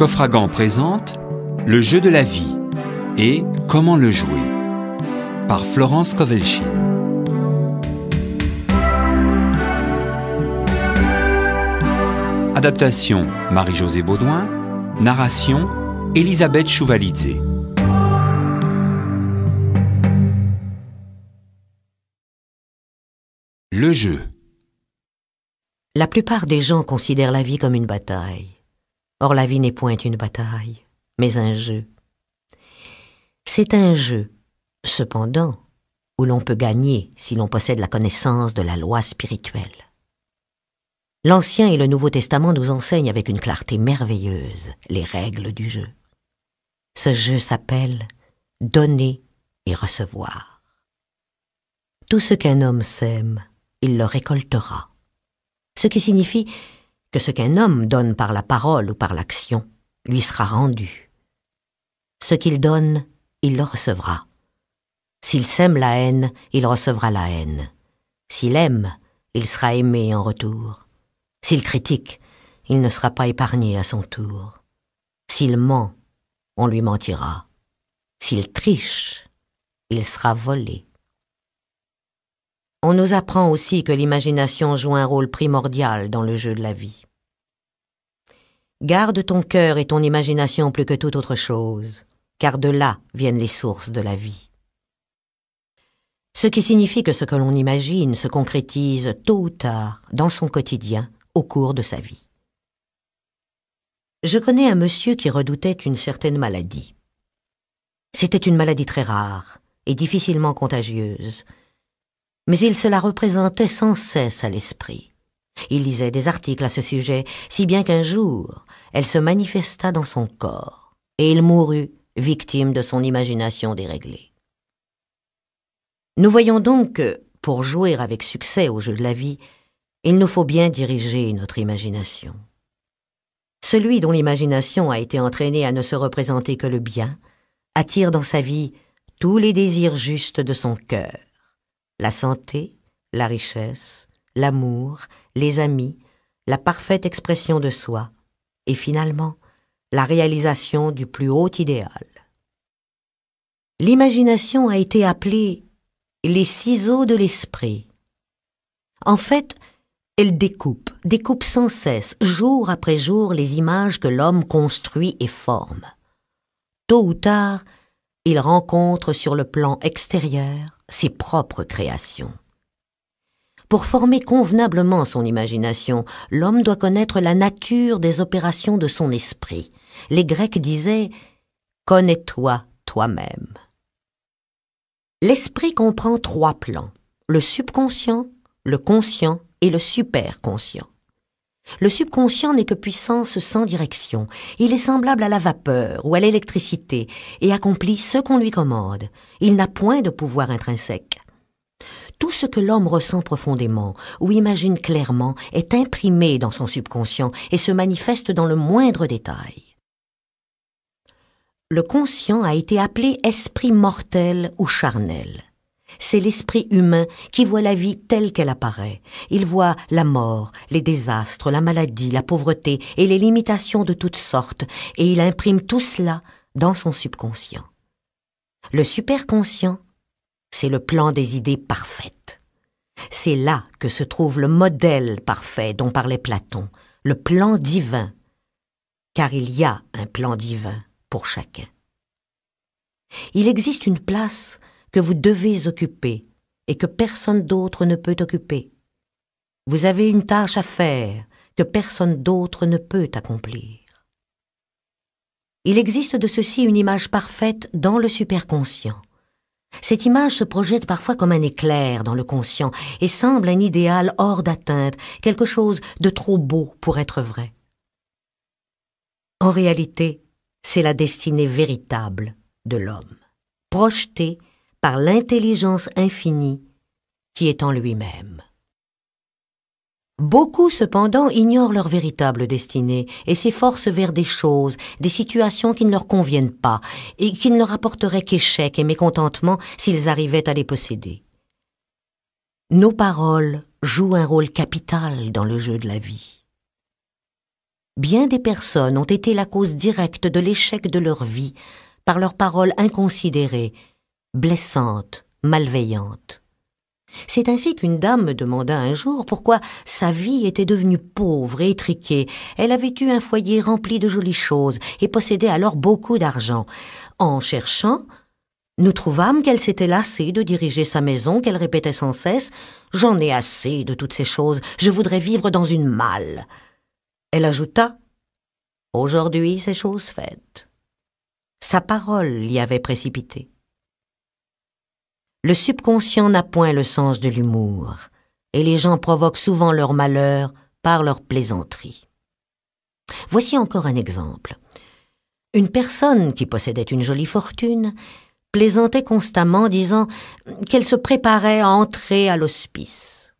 Coffragan présente Le jeu de la vie et Comment le jouer par Florence Kovelchin. Adaptation Marie-Josée Baudouin. Narration Elisabeth Chouvalidze. Le jeu. La plupart des gens considèrent la vie comme une bataille. Or la vie n'est point une bataille, mais un jeu. C'est un jeu, cependant, où l'on peut gagner si l'on possède la connaissance de la loi spirituelle. L'Ancien et le Nouveau Testament nous enseignent avec une clarté merveilleuse les règles du jeu. Ce jeu s'appelle donner et recevoir. Tout ce qu'un homme sème, il le récoltera. Ce qui signifie que ce qu'un homme donne par la parole ou par l'action lui sera rendu. Ce qu'il donne, il le recevra. S'il sème la haine, il recevra la haine. S'il aime, il sera aimé en retour. S'il critique, il ne sera pas épargné à son tour. S'il ment, on lui mentira. S'il triche, il sera volé. On nous apprend aussi que l'imagination joue un rôle primordial dans le jeu de la vie. Garde ton cœur et ton imagination plus que toute autre chose, car de là viennent les sources de la vie. Ce qui signifie que ce que l'on imagine se concrétise tôt ou tard dans son quotidien au cours de sa vie. Je connais un monsieur qui redoutait une certaine maladie. C'était une maladie très rare et difficilement contagieuse, mais il se la représentait sans cesse à l'esprit. Il lisait des articles à ce sujet, si bien qu'un jour, elle se manifesta dans son corps, et il mourut, victime de son imagination déréglée. Nous voyons donc que, pour jouer avec succès au jeu de la vie, il nous faut bien diriger notre imagination. Celui dont l'imagination a été entraînée à ne se représenter que le bien, attire dans sa vie tous les désirs justes de son cœur la santé, la richesse, l'amour, les amis, la parfaite expression de soi, et finalement la réalisation du plus haut idéal. L'imagination a été appelée les ciseaux de l'esprit. En fait, elle découpe, découpe sans cesse, jour après jour, les images que l'homme construit et forme. Tôt ou tard, il rencontre sur le plan extérieur ses propres créations. Pour former convenablement son imagination, l'homme doit connaître la nature des opérations de son esprit. Les Grecs disaient Connais-toi toi-même. L'esprit comprend trois plans, le subconscient, le conscient et le superconscient. Le subconscient n'est que puissance sans direction. Il est semblable à la vapeur ou à l'électricité et accomplit ce qu'on lui commande. Il n'a point de pouvoir intrinsèque. Tout ce que l'homme ressent profondément ou imagine clairement est imprimé dans son subconscient et se manifeste dans le moindre détail. Le conscient a été appelé esprit mortel ou charnel. C'est l'esprit humain qui voit la vie telle qu'elle apparaît. Il voit la mort, les désastres, la maladie, la pauvreté et les limitations de toutes sortes, et il imprime tout cela dans son subconscient. Le superconscient, c'est le plan des idées parfaites. C'est là que se trouve le modèle parfait dont parlait Platon, le plan divin, car il y a un plan divin pour chacun. Il existe une place que vous devez occuper et que personne d'autre ne peut occuper. Vous avez une tâche à faire que personne d'autre ne peut accomplir. Il existe de ceci une image parfaite dans le superconscient. Cette image se projette parfois comme un éclair dans le conscient et semble un idéal hors d'atteinte, quelque chose de trop beau pour être vrai. En réalité, c'est la destinée véritable de l'homme, projetée par l'intelligence infinie qui est en lui-même. Beaucoup, cependant, ignorent leur véritable destinée et s'efforcent vers des choses, des situations qui ne leur conviennent pas et qui ne leur apporteraient qu'échec et mécontentement s'ils arrivaient à les posséder. Nos paroles jouent un rôle capital dans le jeu de la vie. Bien des personnes ont été la cause directe de l'échec de leur vie par leurs paroles inconsidérées blessante, malveillante. C'est ainsi qu'une dame me demanda un jour pourquoi sa vie était devenue pauvre et étriquée. Elle avait eu un foyer rempli de jolies choses et possédait alors beaucoup d'argent. En cherchant, nous trouvâmes qu'elle s'était lassée de diriger sa maison, qu'elle répétait sans cesse J'en ai assez de toutes ces choses, je voudrais vivre dans une malle. Elle ajouta Aujourd'hui, c'est chose faite. Sa parole l'y avait précipitée. Le subconscient n'a point le sens de l'humour, et les gens provoquent souvent leur malheur par leur plaisanterie. Voici encore un exemple. Une personne qui possédait une jolie fortune plaisantait constamment, disant qu'elle se préparait à entrer à l'hospice.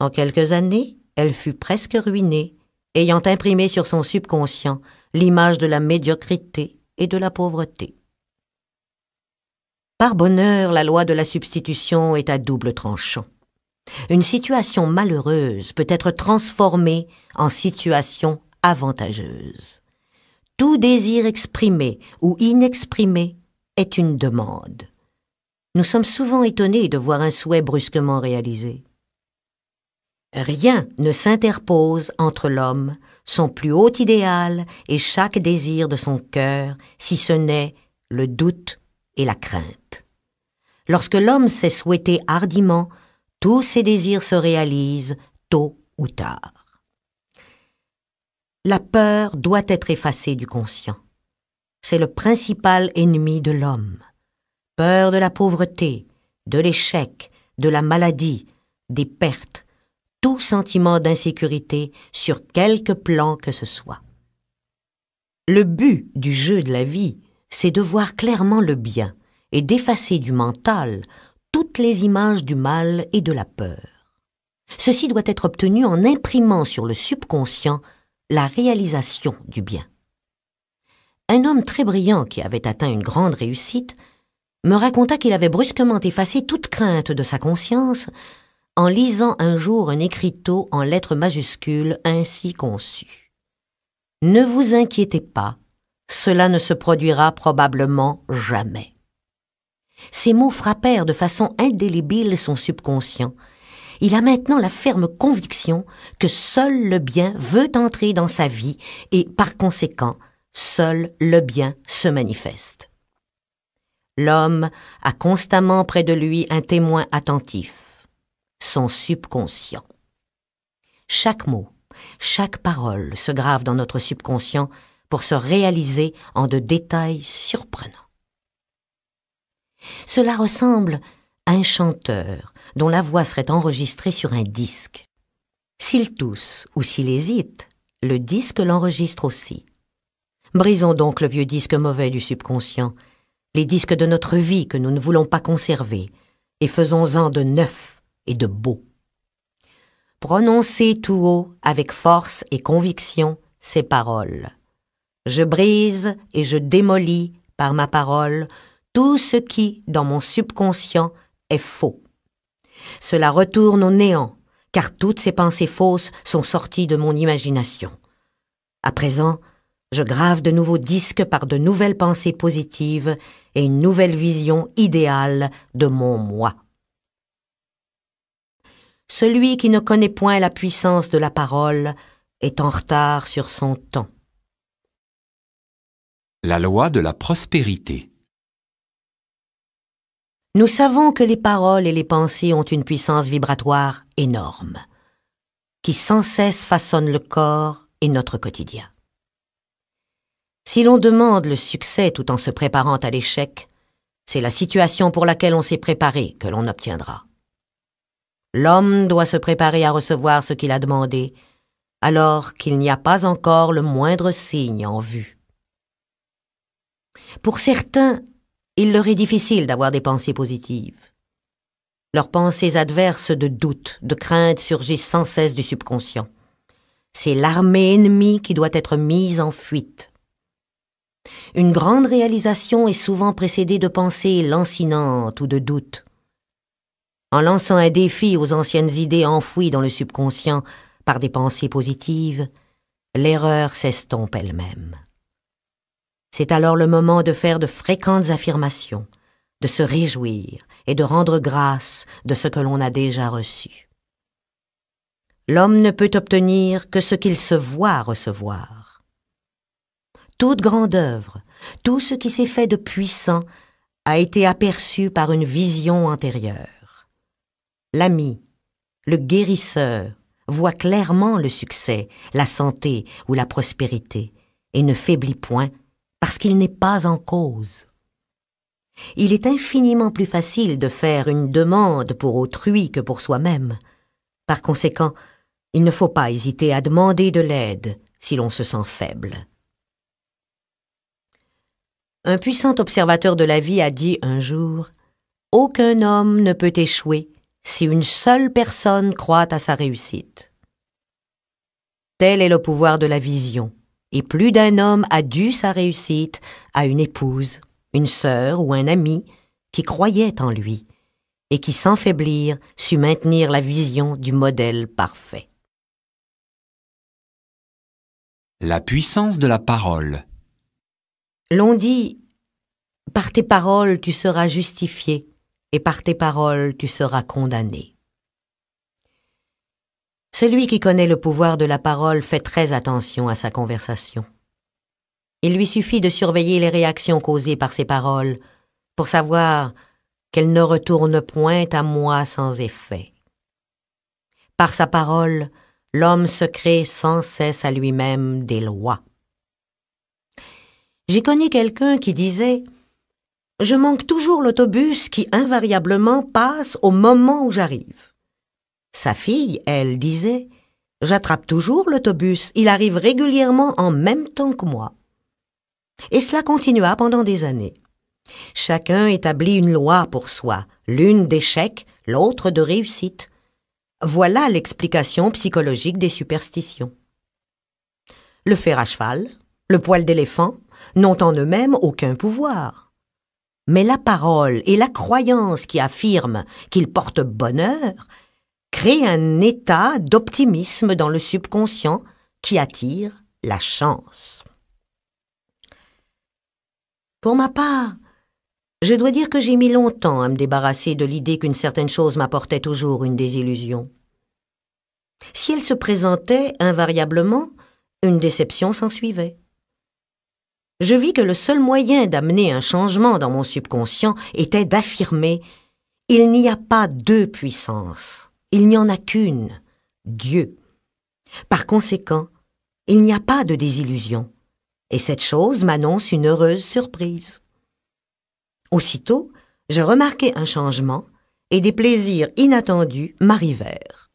En quelques années, elle fut presque ruinée, ayant imprimé sur son subconscient l'image de la médiocrité et de la pauvreté. Par bonheur, la loi de la substitution est à double tranchant. Une situation malheureuse peut être transformée en situation avantageuse. Tout désir exprimé ou inexprimé est une demande. Nous sommes souvent étonnés de voir un souhait brusquement réalisé. Rien ne s'interpose entre l'homme, son plus haut idéal et chaque désir de son cœur, si ce n'est le doute et la crainte. Lorsque l'homme s'est souhaité hardiment, tous ses désirs se réalisent tôt ou tard. La peur doit être effacée du conscient. C'est le principal ennemi de l'homme. Peur de la pauvreté, de l'échec, de la maladie, des pertes, tout sentiment d'insécurité sur quelque plan que ce soit. Le but du jeu de la vie c'est de voir clairement le bien et d'effacer du mental toutes les images du mal et de la peur. Ceci doit être obtenu en imprimant sur le subconscient la réalisation du bien. Un homme très brillant qui avait atteint une grande réussite me raconta qu'il avait brusquement effacé toute crainte de sa conscience en lisant un jour un écriteau en lettres majuscules ainsi conçu. Ne vous inquiétez pas, cela ne se produira probablement jamais. Ces mots frappèrent de façon indélébile son subconscient. Il a maintenant la ferme conviction que seul le bien veut entrer dans sa vie et, par conséquent, seul le bien se manifeste. L'homme a constamment près de lui un témoin attentif, son subconscient. Chaque mot, chaque parole se grave dans notre subconscient pour se réaliser en de détails surprenants. Cela ressemble à un chanteur dont la voix serait enregistrée sur un disque. S'il tousse ou s'il hésite, le disque l'enregistre aussi. Brisons donc le vieux disque mauvais du subconscient, les disques de notre vie que nous ne voulons pas conserver, et faisons-en de neufs et de beaux. Prononcez tout haut, avec force et conviction, ces paroles. Je brise et je démolis par ma parole tout ce qui, dans mon subconscient, est faux. Cela retourne au néant, car toutes ces pensées fausses sont sorties de mon imagination. À présent, je grave de nouveaux disques par de nouvelles pensées positives et une nouvelle vision idéale de mon moi. Celui qui ne connaît point la puissance de la parole est en retard sur son temps. La loi de la prospérité. Nous savons que les paroles et les pensées ont une puissance vibratoire énorme, qui sans cesse façonne le corps et notre quotidien. Si l'on demande le succès tout en se préparant à l'échec, c'est la situation pour laquelle on s'est préparé que l'on obtiendra. L'homme doit se préparer à recevoir ce qu'il a demandé, alors qu'il n'y a pas encore le moindre signe en vue. Pour certains, il leur est difficile d'avoir des pensées positives. Leurs pensées adverses de doute, de crainte surgissent sans cesse du subconscient. C'est l'armée ennemie qui doit être mise en fuite. Une grande réalisation est souvent précédée de pensées lancinantes ou de doutes. En lançant un défi aux anciennes idées enfouies dans le subconscient par des pensées positives, l'erreur s'estompe elle-même. C'est alors le moment de faire de fréquentes affirmations, de se réjouir et de rendre grâce de ce que l'on a déjà reçu. L'homme ne peut obtenir que ce qu'il se voit recevoir. Toute grande œuvre, tout ce qui s'est fait de puissant, a été aperçu par une vision antérieure. L'ami, le guérisseur, voit clairement le succès, la santé ou la prospérité, et ne faiblit point parce qu'il n'est pas en cause. Il est infiniment plus facile de faire une demande pour autrui que pour soi-même. Par conséquent, il ne faut pas hésiter à demander de l'aide si l'on se sent faible. Un puissant observateur de la vie a dit un jour Aucun homme ne peut échouer si une seule personne croit à sa réussite. Tel est le pouvoir de la vision et plus d'un homme a dû sa réussite à une épouse, une sœur ou un ami qui croyait en lui et qui, sans faiblir, sut maintenir la vision du modèle parfait. La puissance de la parole. L'on dit Par tes paroles tu seras justifié, et par tes paroles tu seras condamné. Celui qui connaît le pouvoir de la parole fait très attention à sa conversation. Il lui suffit de surveiller les réactions causées par ses paroles pour savoir qu'elles ne retournent point à moi sans effet. Par sa parole, l'homme se crée sans cesse à lui-même des lois. J'ai connu quelqu'un qui disait Je manque toujours l'autobus qui invariablement passe au moment où j'arrive. Sa fille, elle, disait J'attrape toujours l'autobus, il arrive régulièrement en même temps que moi. Et cela continua pendant des années. Chacun établit une loi pour soi, l'une d'échec, l'autre de réussite. Voilà l'explication psychologique des superstitions. Le fer à cheval, le poil d'éléphant n'ont en eux-mêmes aucun pouvoir. Mais la parole et la croyance qui affirment qu'ils portent bonheur crée un état d'optimisme dans le subconscient qui attire la chance. Pour ma part, je dois dire que j'ai mis longtemps à me débarrasser de l'idée qu'une certaine chose m'apportait toujours une désillusion. Si elle se présentait invariablement, une déception s'ensuivait. Je vis que le seul moyen d'amener un changement dans mon subconscient était d'affirmer Il n'y a pas deux puissances. Il n'y en a qu'une, Dieu. Par conséquent, il n'y a pas de désillusion, et cette chose m'annonce une heureuse surprise. Aussitôt, je remarquai un changement, et des plaisirs inattendus m'arrivèrent.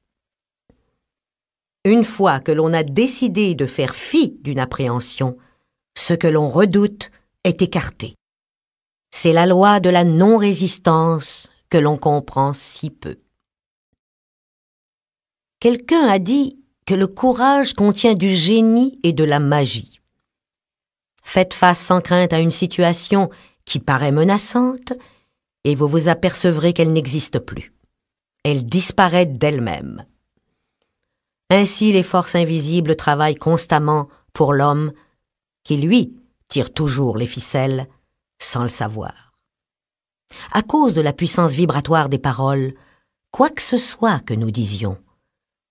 Une fois que l'on a décidé de faire fi d'une appréhension, ce que l'on redoute est écarté. C'est la loi de la non-résistance que l'on comprend si peu. Quelqu'un a dit que le courage contient du génie et de la magie. Faites face sans crainte à une situation qui paraît menaçante et vous vous apercevrez qu'elle n'existe plus. Elle disparaît d'elle-même. Ainsi les forces invisibles travaillent constamment pour l'homme qui, lui, tire toujours les ficelles sans le savoir. À cause de la puissance vibratoire des paroles, quoi que ce soit que nous disions,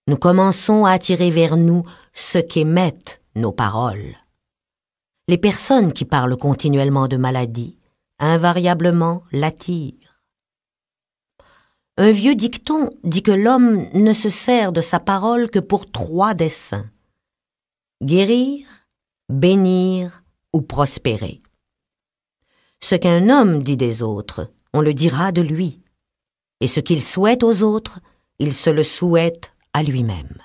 nous commençons à attirer vers nous ce qu'émettent nos paroles. Les personnes qui parlent continuellement de maladie, invariablement l'attirent. Un vieux dicton dit que l'homme ne se sert de sa parole que pour trois desseins guérir, bénir ou prospérer. Ce qu'un homme dit des autres, on le dira de lui, et ce qu'il souhaite aux autres, il se le souhaite à lui-même.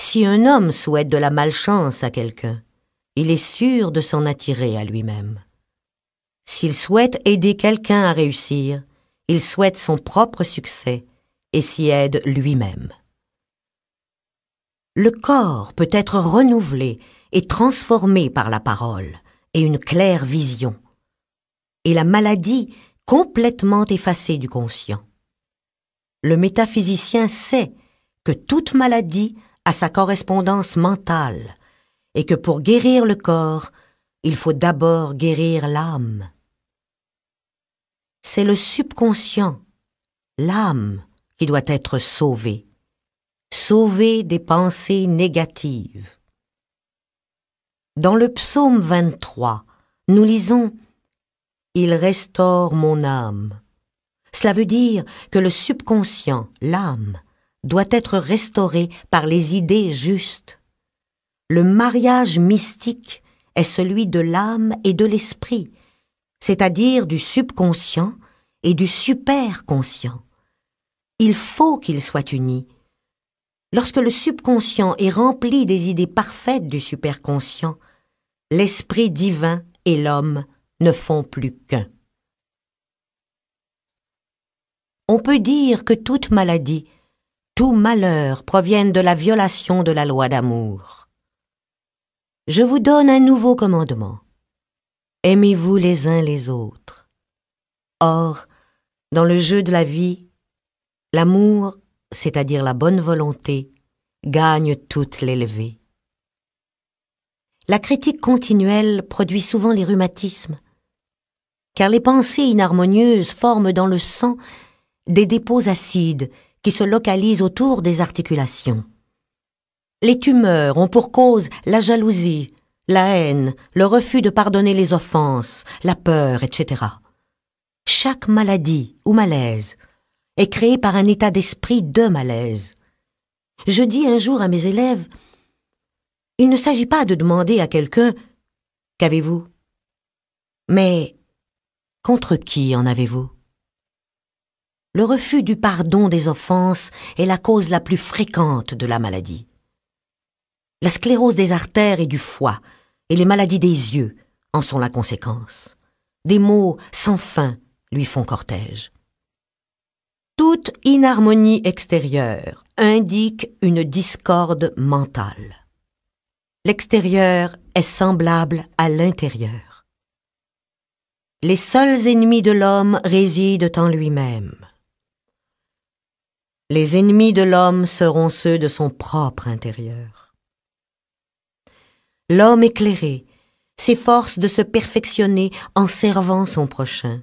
Si un homme souhaite de la malchance à quelqu'un, il est sûr de s'en attirer à lui-même. S'il souhaite aider quelqu'un à réussir, il souhaite son propre succès et s'y aide lui-même. Le corps peut être renouvelé et transformé par la parole et une claire vision, et la maladie complètement effacée du conscient le métaphysicien sait que toute maladie a sa correspondance mentale et que pour guérir le corps, il faut d'abord guérir l'âme. C'est le subconscient, l'âme, qui doit être sauvé, sauvé des pensées négatives. Dans le psaume 23, nous lisons ⁇ Il restaure mon âme ⁇ cela veut dire que le subconscient, l'âme, doit être restauré par les idées justes. Le mariage mystique est celui de l'âme et de l'esprit, c'est-à-dire du subconscient et du superconscient. Il faut qu'ils soient unis. Lorsque le subconscient est rempli des idées parfaites du superconscient, l'esprit divin et l'homme ne font plus qu'un. on peut dire que toute maladie, tout malheur proviennent de la violation de la loi d'amour. Je vous donne un nouveau commandement. Aimez-vous les uns les autres. Or, dans le jeu de la vie, l'amour, c'est-à-dire la bonne volonté, gagne toute l'élevée. La critique continuelle produit souvent les rhumatismes, car les pensées inharmonieuses forment dans le sang des dépôts acides qui se localisent autour des articulations. Les tumeurs ont pour cause la jalousie, la haine, le refus de pardonner les offenses, la peur, etc. Chaque maladie ou malaise est créée par un état d'esprit de malaise. Je dis un jour à mes élèves, il ne s'agit pas de demander à quelqu'un Qu'avez-vous mais contre qui en avez-vous le refus du pardon des offenses est la cause la plus fréquente de la maladie. La sclérose des artères et du foie et les maladies des yeux en sont la conséquence. Des maux sans fin lui font cortège. Toute inharmonie extérieure indique une discorde mentale. L'extérieur est semblable à l'intérieur. Les seuls ennemis de l'homme résident en lui-même. Les ennemis de l'homme seront ceux de son propre intérieur. L'homme éclairé s'efforce de se perfectionner en servant son prochain.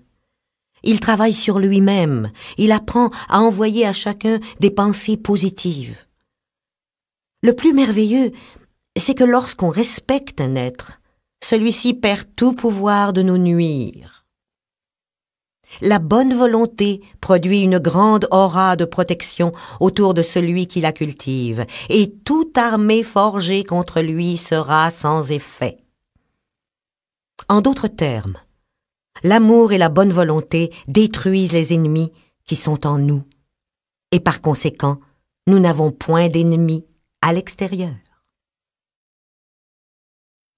Il travaille sur lui-même, il apprend à envoyer à chacun des pensées positives. Le plus merveilleux, c'est que lorsqu'on respecte un être, celui-ci perd tout pouvoir de nous nuire. La bonne volonté produit une grande aura de protection autour de celui qui la cultive, et toute armée forgée contre lui sera sans effet. En d'autres termes, l'amour et la bonne volonté détruisent les ennemis qui sont en nous, et par conséquent, nous n'avons point d'ennemis à l'extérieur.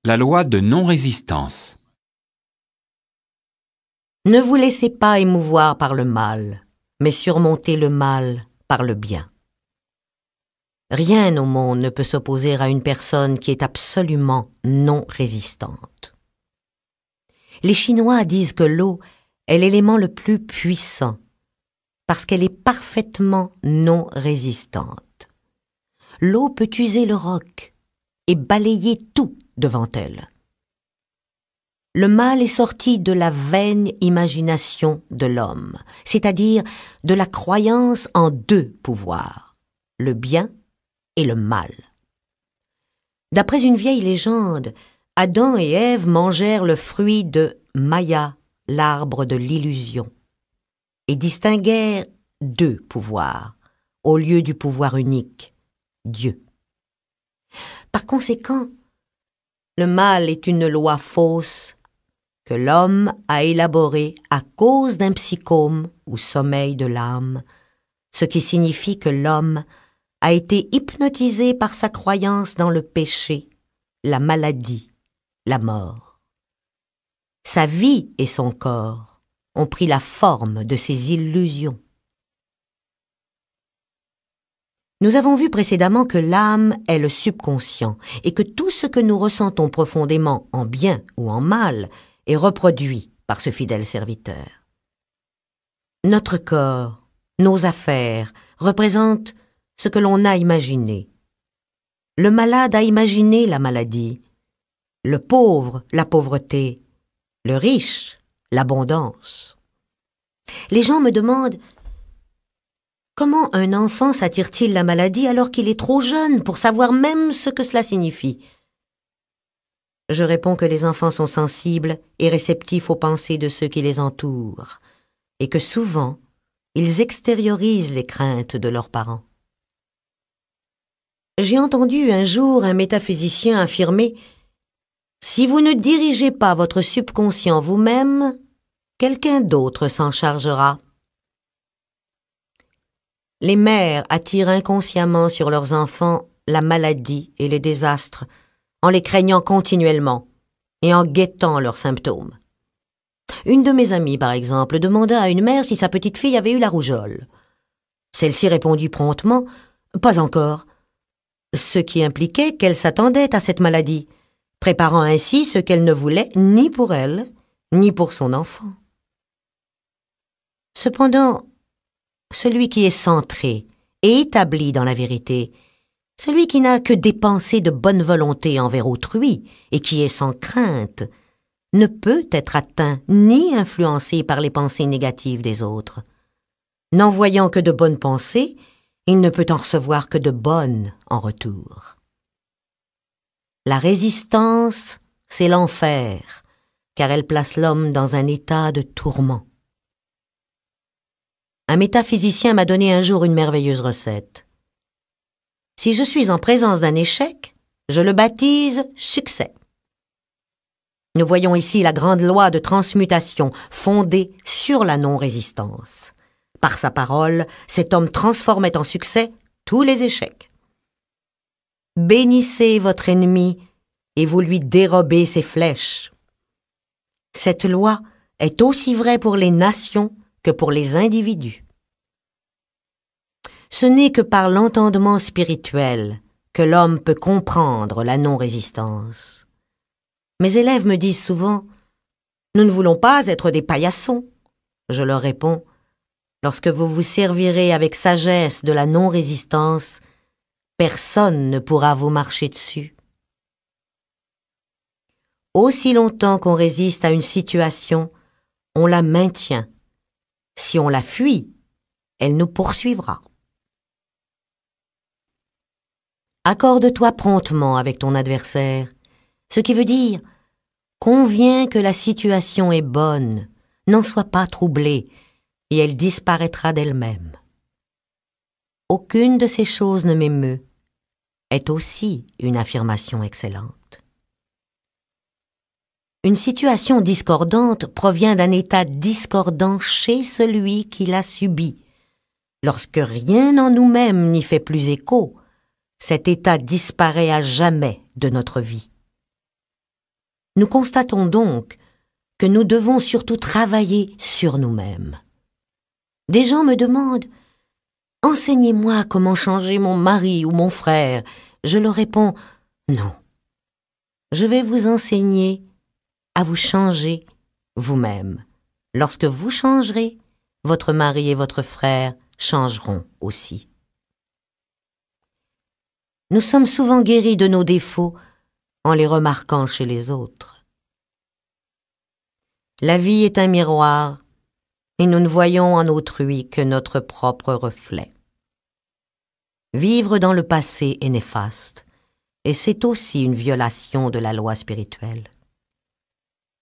La loi de non-résistance. Ne vous laissez pas émouvoir par le mal, mais surmontez le mal par le bien. Rien au monde ne peut s'opposer à une personne qui est absolument non résistante. Les Chinois disent que l'eau est l'élément le plus puissant parce qu'elle est parfaitement non résistante. L'eau peut user le roc et balayer tout devant elle le mal est sorti de la vaine imagination de l'homme, c'est-à-dire de la croyance en deux pouvoirs, le bien et le mal. D'après une vieille légende, Adam et Ève mangèrent le fruit de Maya, l'arbre de l'illusion, et distinguèrent deux pouvoirs, au lieu du pouvoir unique, Dieu. Par conséquent, le mal est une loi fausse que l'homme a élaboré à cause d'un psychome ou sommeil de l'âme, ce qui signifie que l'homme a été hypnotisé par sa croyance dans le péché, la maladie, la mort. Sa vie et son corps ont pris la forme de ces illusions. Nous avons vu précédemment que l'âme est le subconscient et que tout ce que nous ressentons profondément en bien ou en mal et reproduit par ce fidèle serviteur. Notre corps, nos affaires, représentent ce que l'on a imaginé. Le malade a imaginé la maladie, le pauvre la pauvreté, le riche l'abondance. Les gens me demandent comment un enfant s'attire-t-il la maladie alors qu'il est trop jeune pour savoir même ce que cela signifie je réponds que les enfants sont sensibles et réceptifs aux pensées de ceux qui les entourent, et que souvent, ils extériorisent les craintes de leurs parents. J'ai entendu un jour un métaphysicien affirmer Si vous ne dirigez pas votre subconscient vous-même, quelqu'un d'autre s'en chargera. Les mères attirent inconsciemment sur leurs enfants la maladie et les désastres, en les craignant continuellement et en guettant leurs symptômes. Une de mes amies, par exemple, demanda à une mère si sa petite fille avait eu la rougeole. Celle-ci répondit promptement Pas encore. Ce qui impliquait qu'elle s'attendait à cette maladie, préparant ainsi ce qu'elle ne voulait ni pour elle, ni pour son enfant. Cependant, celui qui est centré et établi dans la vérité celui qui n'a que des pensées de bonne volonté envers autrui et qui est sans crainte, ne peut être atteint ni influencé par les pensées négatives des autres. N'en voyant que de bonnes pensées, il ne peut en recevoir que de bonnes en retour. La résistance, c'est l'enfer, car elle place l'homme dans un état de tourment. Un métaphysicien m'a donné un jour une merveilleuse recette. Si je suis en présence d'un échec, je le baptise succès. Nous voyons ici la grande loi de transmutation fondée sur la non-résistance. Par sa parole, cet homme transformait en succès tous les échecs. Bénissez votre ennemi et vous lui dérobez ses flèches. Cette loi est aussi vraie pour les nations que pour les individus ce n'est que par l'entendement spirituel que l'homme peut comprendre la non-résistance. Mes élèves me disent souvent Nous ne voulons pas être des paillassons. Je leur réponds Lorsque vous vous servirez avec sagesse de la non-résistance, personne ne pourra vous marcher dessus. Aussi longtemps qu'on résiste à une situation, on la maintient. Si on la fuit, elle nous poursuivra. accorde-toi promptement avec ton adversaire, ce qui veut dire convient que la situation est bonne, n'en sois pas troublé, et elle disparaîtra d'elle-même. Aucune de ces choses ne m'émeut est aussi une affirmation excellente. Une situation discordante provient d'un état discordant chez celui qui l'a subi, lorsque rien en nous-mêmes n'y fait plus écho, cet état disparaît à jamais de notre vie. Nous constatons donc que nous devons surtout travailler sur nous-mêmes. Des gens me demandent Enseignez-moi comment changer mon mari ou mon frère. Je leur réponds Non. Je vais vous enseigner à vous changer vous-même. Lorsque vous changerez, votre mari et votre frère changeront aussi nous sommes souvent guéris de nos défauts en les remarquant chez les autres. La vie est un miroir, et nous ne voyons en autrui que notre propre reflet. Vivre dans le passé est néfaste, et c'est aussi une violation de la loi spirituelle.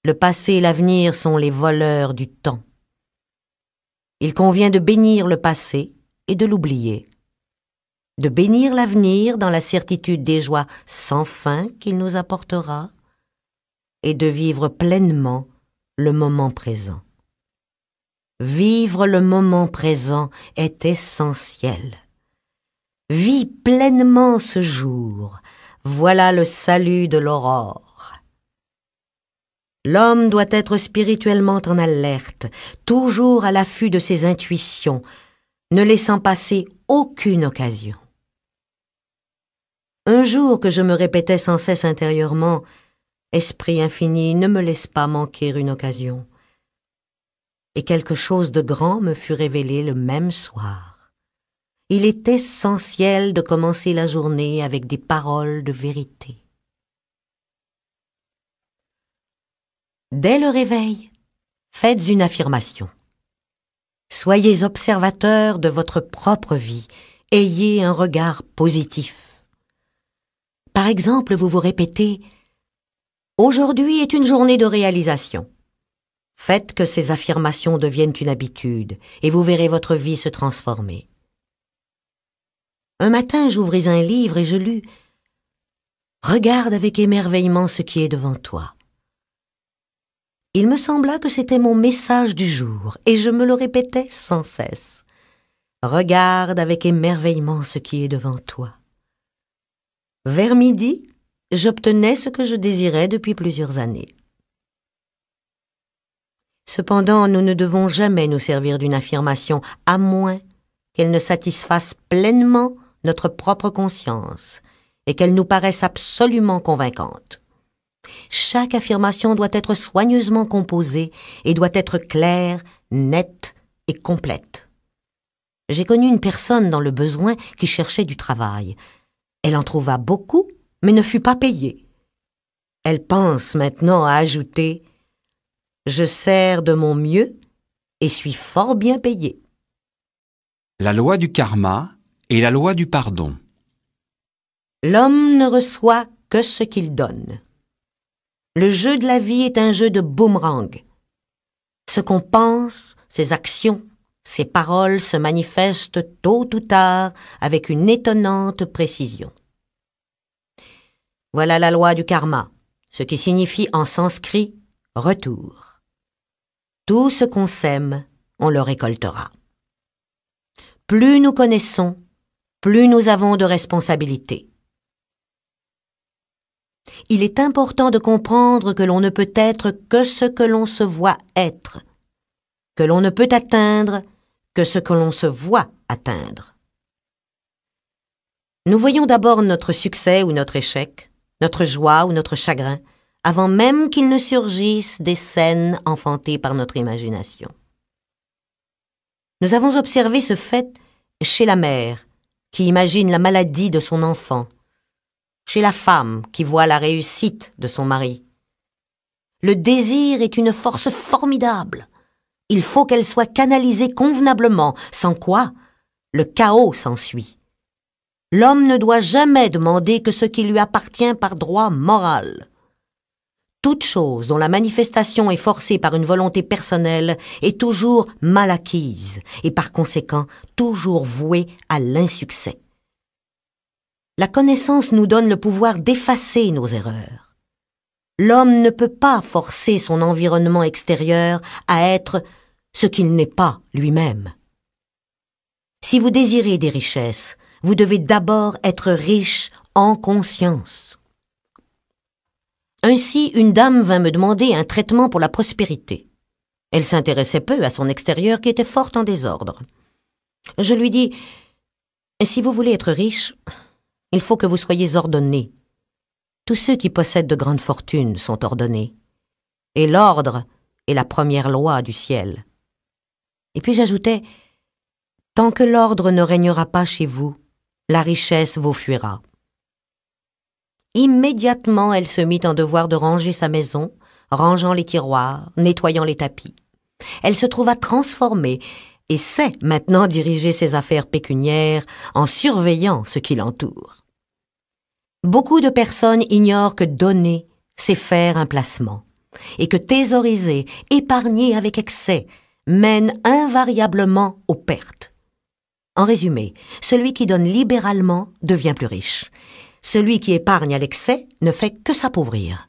Le passé et l'avenir sont les voleurs du temps. Il convient de bénir le passé et de l'oublier de bénir l'avenir dans la certitude des joies sans fin qu'il nous apportera, et de vivre pleinement le moment présent. Vivre le moment présent est essentiel. Vis pleinement ce jour, voilà le salut de l'aurore. L'homme doit être spirituellement en alerte, toujours à l'affût de ses intuitions, ne laissant passer aucune occasion. Un jour que je me répétais sans cesse intérieurement Esprit infini, ne me laisse pas manquer une occasion. Et quelque chose de grand me fut révélé le même soir. Il est essentiel de commencer la journée avec des paroles de vérité. Dès le réveil, faites une affirmation. Soyez observateur de votre propre vie, ayez un regard positif. Par exemple, vous vous répétez ⁇ Aujourd'hui est une journée de réalisation ⁇ Faites que ces affirmations deviennent une habitude, et vous verrez votre vie se transformer. Un matin, j'ouvris un livre et je lus ⁇ Regarde avec émerveillement ce qui est devant toi ⁇ il me sembla que c'était mon message du jour, et je me le répétais sans cesse. Regarde avec émerveillement ce qui est devant toi. Vers midi, j'obtenais ce que je désirais depuis plusieurs années. Cependant, nous ne devons jamais nous servir d'une affirmation, à moins qu'elle ne satisfasse pleinement notre propre conscience et qu'elle nous paraisse absolument convaincante. Chaque affirmation doit être soigneusement composée et doit être claire, nette et complète. J'ai connu une personne dans le besoin qui cherchait du travail, elle en trouva beaucoup, mais ne fut pas payée. Elle pense maintenant à ajouter Je sers de mon mieux et suis fort bien payée. La loi du karma et la loi du pardon. L'homme ne reçoit que ce qu'il donne. Le jeu de la vie est un jeu de boomerang. Ce qu'on pense, ses actions, ces paroles se manifestent tôt ou tard avec une étonnante précision. Voilà la loi du karma, ce qui signifie en sanskrit retour. Tout ce qu'on sème, on le récoltera. Plus nous connaissons, plus nous avons de responsabilités. Il est important de comprendre que l'on ne peut être que ce que l'on se voit être, que l'on ne peut atteindre que ce que l'on se voit atteindre. Nous voyons d'abord notre succès ou notre échec, notre joie ou notre chagrin, avant même qu'il ne surgisse des scènes enfantées par notre imagination. Nous avons observé ce fait chez la mère, qui imagine la maladie de son enfant, chez la femme qui voit la réussite de son mari. Le désir est une force formidable il faut qu'elle soit canalisée convenablement, sans quoi le chaos s'ensuit. L'homme ne doit jamais demander que ce qui lui appartient par droit moral. Toute chose dont la manifestation est forcée par une volonté personnelle est toujours mal acquise et par conséquent toujours vouée à l'insuccès. La connaissance nous donne le pouvoir d'effacer nos erreurs. L'homme ne peut pas forcer son environnement extérieur à être ce qu'il n'est pas lui-même. Si vous désirez des richesses, vous devez d'abord être riche en conscience. Ainsi, une dame vint me demander un traitement pour la prospérité. Elle s'intéressait peu à son extérieur qui était fort en désordre. Je lui dis Si vous voulez être riche, il faut que vous soyez ordonné. Tous ceux qui possèdent de grandes fortunes sont ordonnés. Et l'ordre est la première loi du ciel. Et puis j'ajoutais Tant que l'ordre ne régnera pas chez vous, la richesse vous fuira. Immédiatement, elle se mit en devoir de ranger sa maison, rangeant les tiroirs, nettoyant les tapis. Elle se trouva transformée et sait maintenant diriger ses affaires pécuniaires en surveillant ce qui l'entoure. Beaucoup de personnes ignorent que donner, c'est faire un placement, et que thésauriser, épargner avec excès, mène invariablement aux pertes. En résumé, celui qui donne libéralement devient plus riche. Celui qui épargne à l'excès ne fait que s'appauvrir.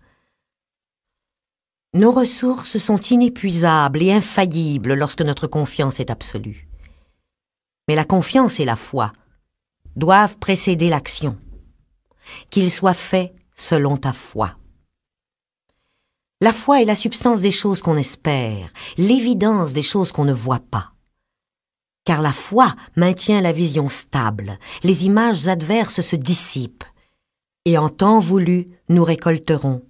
Nos ressources sont inépuisables et infaillibles lorsque notre confiance est absolue. Mais la confiance et la foi doivent précéder l'action. Qu'il soit fait selon ta foi. La foi est la substance des choses qu'on espère, l'évidence des choses qu'on ne voit pas. Car la foi maintient la vision stable, les images adverses se dissipent, et en temps voulu, nous récolterons,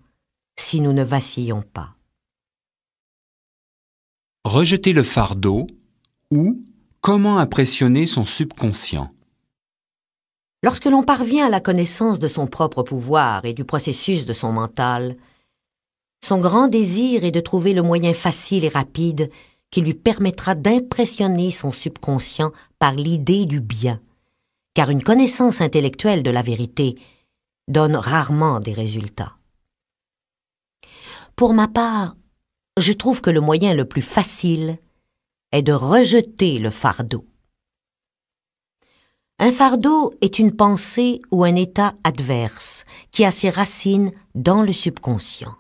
si nous ne vacillons pas. Rejeter le fardeau ou comment impressionner son subconscient. Lorsque l'on parvient à la connaissance de son propre pouvoir et du processus de son mental, son grand désir est de trouver le moyen facile et rapide qui lui permettra d'impressionner son subconscient par l'idée du bien, car une connaissance intellectuelle de la vérité donne rarement des résultats. Pour ma part, je trouve que le moyen le plus facile est de rejeter le fardeau. Un fardeau est une pensée ou un état adverse qui a ses racines dans le subconscient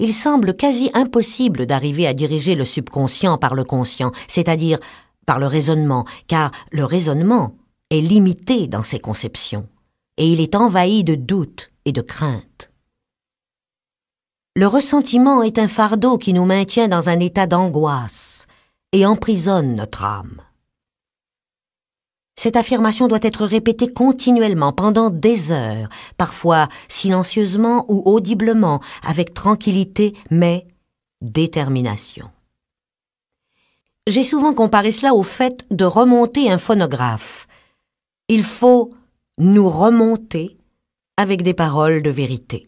il semble quasi impossible d'arriver à diriger le subconscient par le conscient, c'est-à-dire par le raisonnement, car le raisonnement est limité dans ses conceptions, et il est envahi de doutes et de craintes. Le ressentiment est un fardeau qui nous maintient dans un état d'angoisse et emprisonne notre âme. Cette affirmation doit être répétée continuellement, pendant des heures, parfois silencieusement ou audiblement, avec tranquillité mais détermination. J'ai souvent comparé cela au fait de remonter un phonographe. Il faut nous remonter avec des paroles de vérité.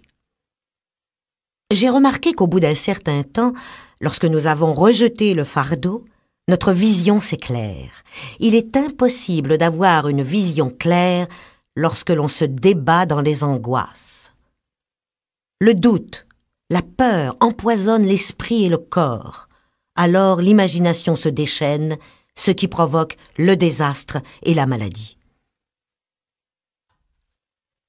J'ai remarqué qu'au bout d'un certain temps, lorsque nous avons rejeté le fardeau, notre vision s'éclaire. Il est impossible d'avoir une vision claire lorsque l'on se débat dans les angoisses. Le doute, la peur empoisonnent l'esprit et le corps. Alors l'imagination se déchaîne, ce qui provoque le désastre et la maladie.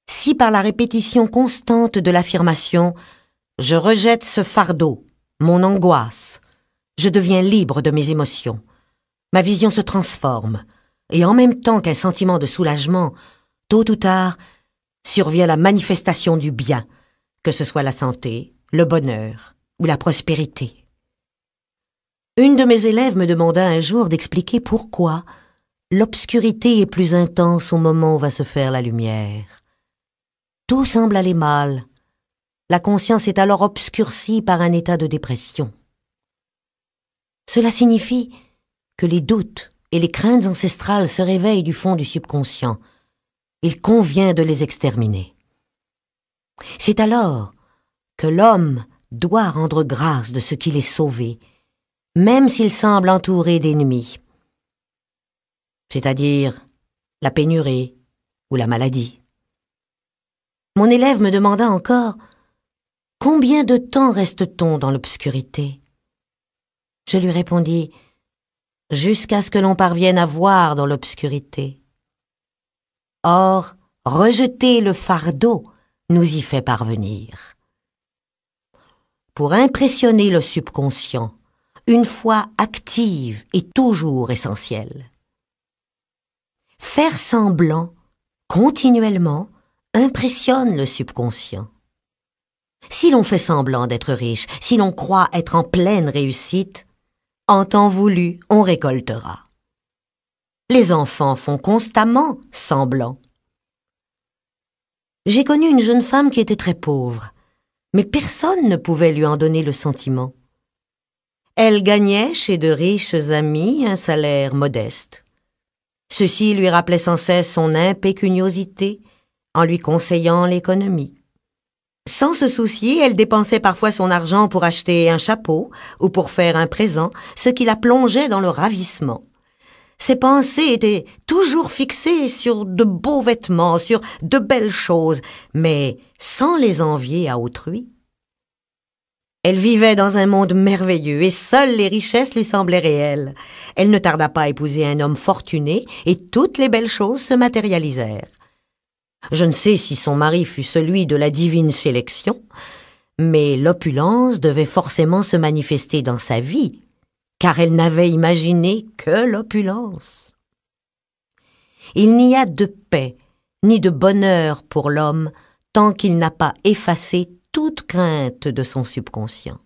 Si par la répétition constante de l'affirmation ⁇ Je rejette ce fardeau, mon angoisse, je deviens libre de mes émotions. Ma vision se transforme, et en même temps qu'un sentiment de soulagement, tôt ou tard, survient la manifestation du bien, que ce soit la santé, le bonheur ou la prospérité. Une de mes élèves me demanda un jour d'expliquer pourquoi l'obscurité est plus intense au moment où va se faire la lumière. Tout semble aller mal. La conscience est alors obscurcie par un état de dépression. Cela signifie que les doutes et les craintes ancestrales se réveillent du fond du subconscient. Il convient de les exterminer. C'est alors que l'homme doit rendre grâce de ce qu'il est sauvé, même s'il semble entouré d'ennemis, c'est-à-dire la pénurie ou la maladie. Mon élève me demanda encore Combien de temps reste-t-on dans l'obscurité je lui répondis Jusqu'à ce que l'on parvienne à voir dans l'obscurité. Or, rejeter le fardeau nous y fait parvenir. Pour impressionner le subconscient, une foi active est toujours essentielle. Faire semblant, continuellement, impressionne le subconscient. Si l'on fait semblant d'être riche, si l'on croit être en pleine réussite, en temps voulu, on récoltera. Les enfants font constamment semblant. J'ai connu une jeune femme qui était très pauvre, mais personne ne pouvait lui en donner le sentiment. Elle gagnait chez de riches amis un salaire modeste. Ceci lui rappelait sans cesse son impécuniosité en lui conseillant l'économie. Sans se soucier, elle dépensait parfois son argent pour acheter un chapeau ou pour faire un présent, ce qui la plongeait dans le ravissement. Ses pensées étaient toujours fixées sur de beaux vêtements, sur de belles choses, mais sans les envier à autrui. Elle vivait dans un monde merveilleux et seules les richesses lui semblaient réelles. Elle ne tarda pas à épouser un homme fortuné et toutes les belles choses se matérialisèrent. Je ne sais si son mari fut celui de la divine sélection, mais l'opulence devait forcément se manifester dans sa vie, car elle n'avait imaginé que l'opulence. Il n'y a de paix ni de bonheur pour l'homme tant qu'il n'a pas effacé toute crainte de son subconscient.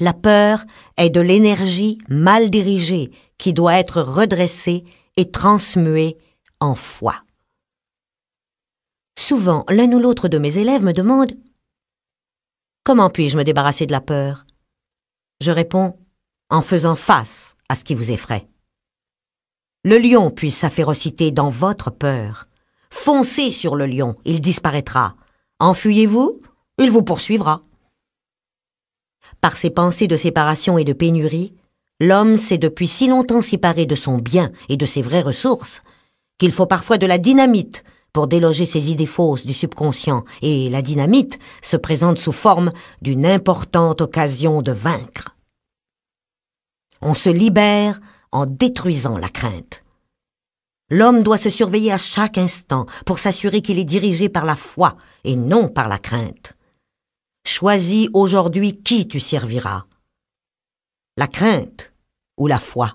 La peur est de l'énergie mal dirigée qui doit être redressée et transmuée en foi. Souvent, l'un ou l'autre de mes élèves me demande Comment puis-je me débarrasser de la peur Je réponds En faisant face à ce qui vous effraie. Le lion puisse sa férocité dans votre peur. Foncez sur le lion, il disparaîtra. Enfuyez-vous, il vous poursuivra. Par ces pensées de séparation et de pénurie, l'homme s'est depuis si longtemps séparé de son bien et de ses vraies ressources qu'il faut parfois de la dynamite pour déloger ses idées fausses du subconscient, et la dynamite se présente sous forme d'une importante occasion de vaincre. On se libère en détruisant la crainte. L'homme doit se surveiller à chaque instant pour s'assurer qu'il est dirigé par la foi et non par la crainte. Choisis aujourd'hui qui tu serviras. La crainte ou la foi.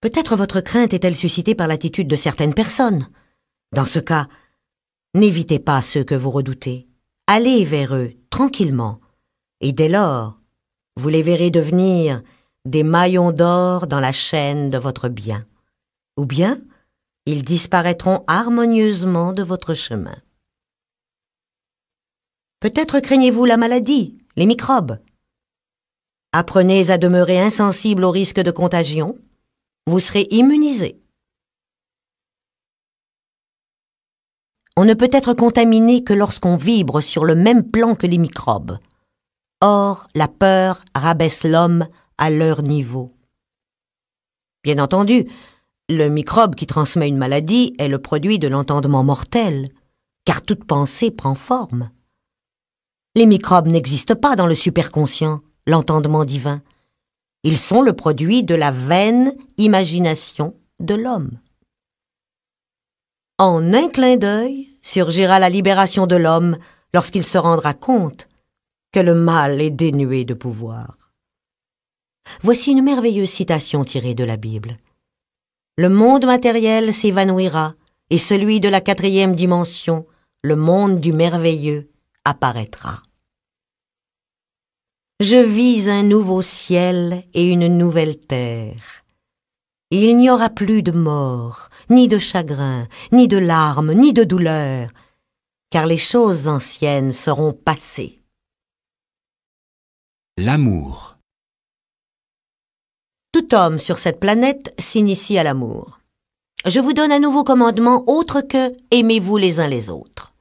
Peut-être votre crainte est-elle suscitée par l'attitude de certaines personnes. Dans ce cas, n'évitez pas ceux que vous redoutez. Allez vers eux tranquillement, et dès lors, vous les verrez devenir des maillons d'or dans la chaîne de votre bien. Ou bien, ils disparaîtront harmonieusement de votre chemin. Peut-être craignez-vous la maladie, les microbes. Apprenez à demeurer insensible au risque de contagion vous serez immunisé. On ne peut être contaminé que lorsqu'on vibre sur le même plan que les microbes. Or, la peur rabaisse l'homme à leur niveau. Bien entendu, le microbe qui transmet une maladie est le produit de l'entendement mortel, car toute pensée prend forme. Les microbes n'existent pas dans le superconscient, l'entendement divin. Ils sont le produit de la vaine imagination de l'homme. En un clin d'œil surgira la libération de l'homme lorsqu'il se rendra compte que le mal est dénué de pouvoir. Voici une merveilleuse citation tirée de la Bible. Le monde matériel s'évanouira et celui de la quatrième dimension, le monde du merveilleux, apparaîtra je vise un nouveau ciel et une nouvelle terre. Il n'y aura plus de mort, ni de chagrin, ni de larmes, ni de douleur, car les choses anciennes seront passées. L'amour Tout homme sur cette planète s'initie à l'amour. Je vous donne un nouveau commandement autre que aimez-vous les uns les autres.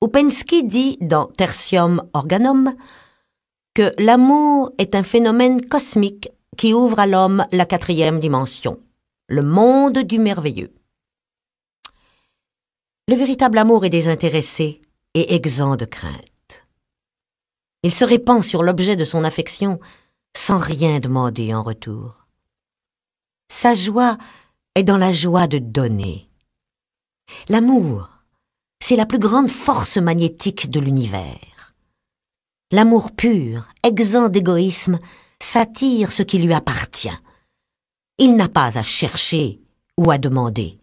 Upensky dit dans Tertium Organum que l'amour est un phénomène cosmique qui ouvre à l'homme la quatrième dimension, le monde du merveilleux. Le véritable amour est désintéressé et exempt de crainte. Il se répand sur l'objet de son affection sans rien demander en retour. Sa joie est dans la joie de donner. L'amour, c'est la plus grande force magnétique de l'univers l'amour pur, exempt d'égoïsme, s'attire ce qui lui appartient. Il n'a pas à chercher ou à demander.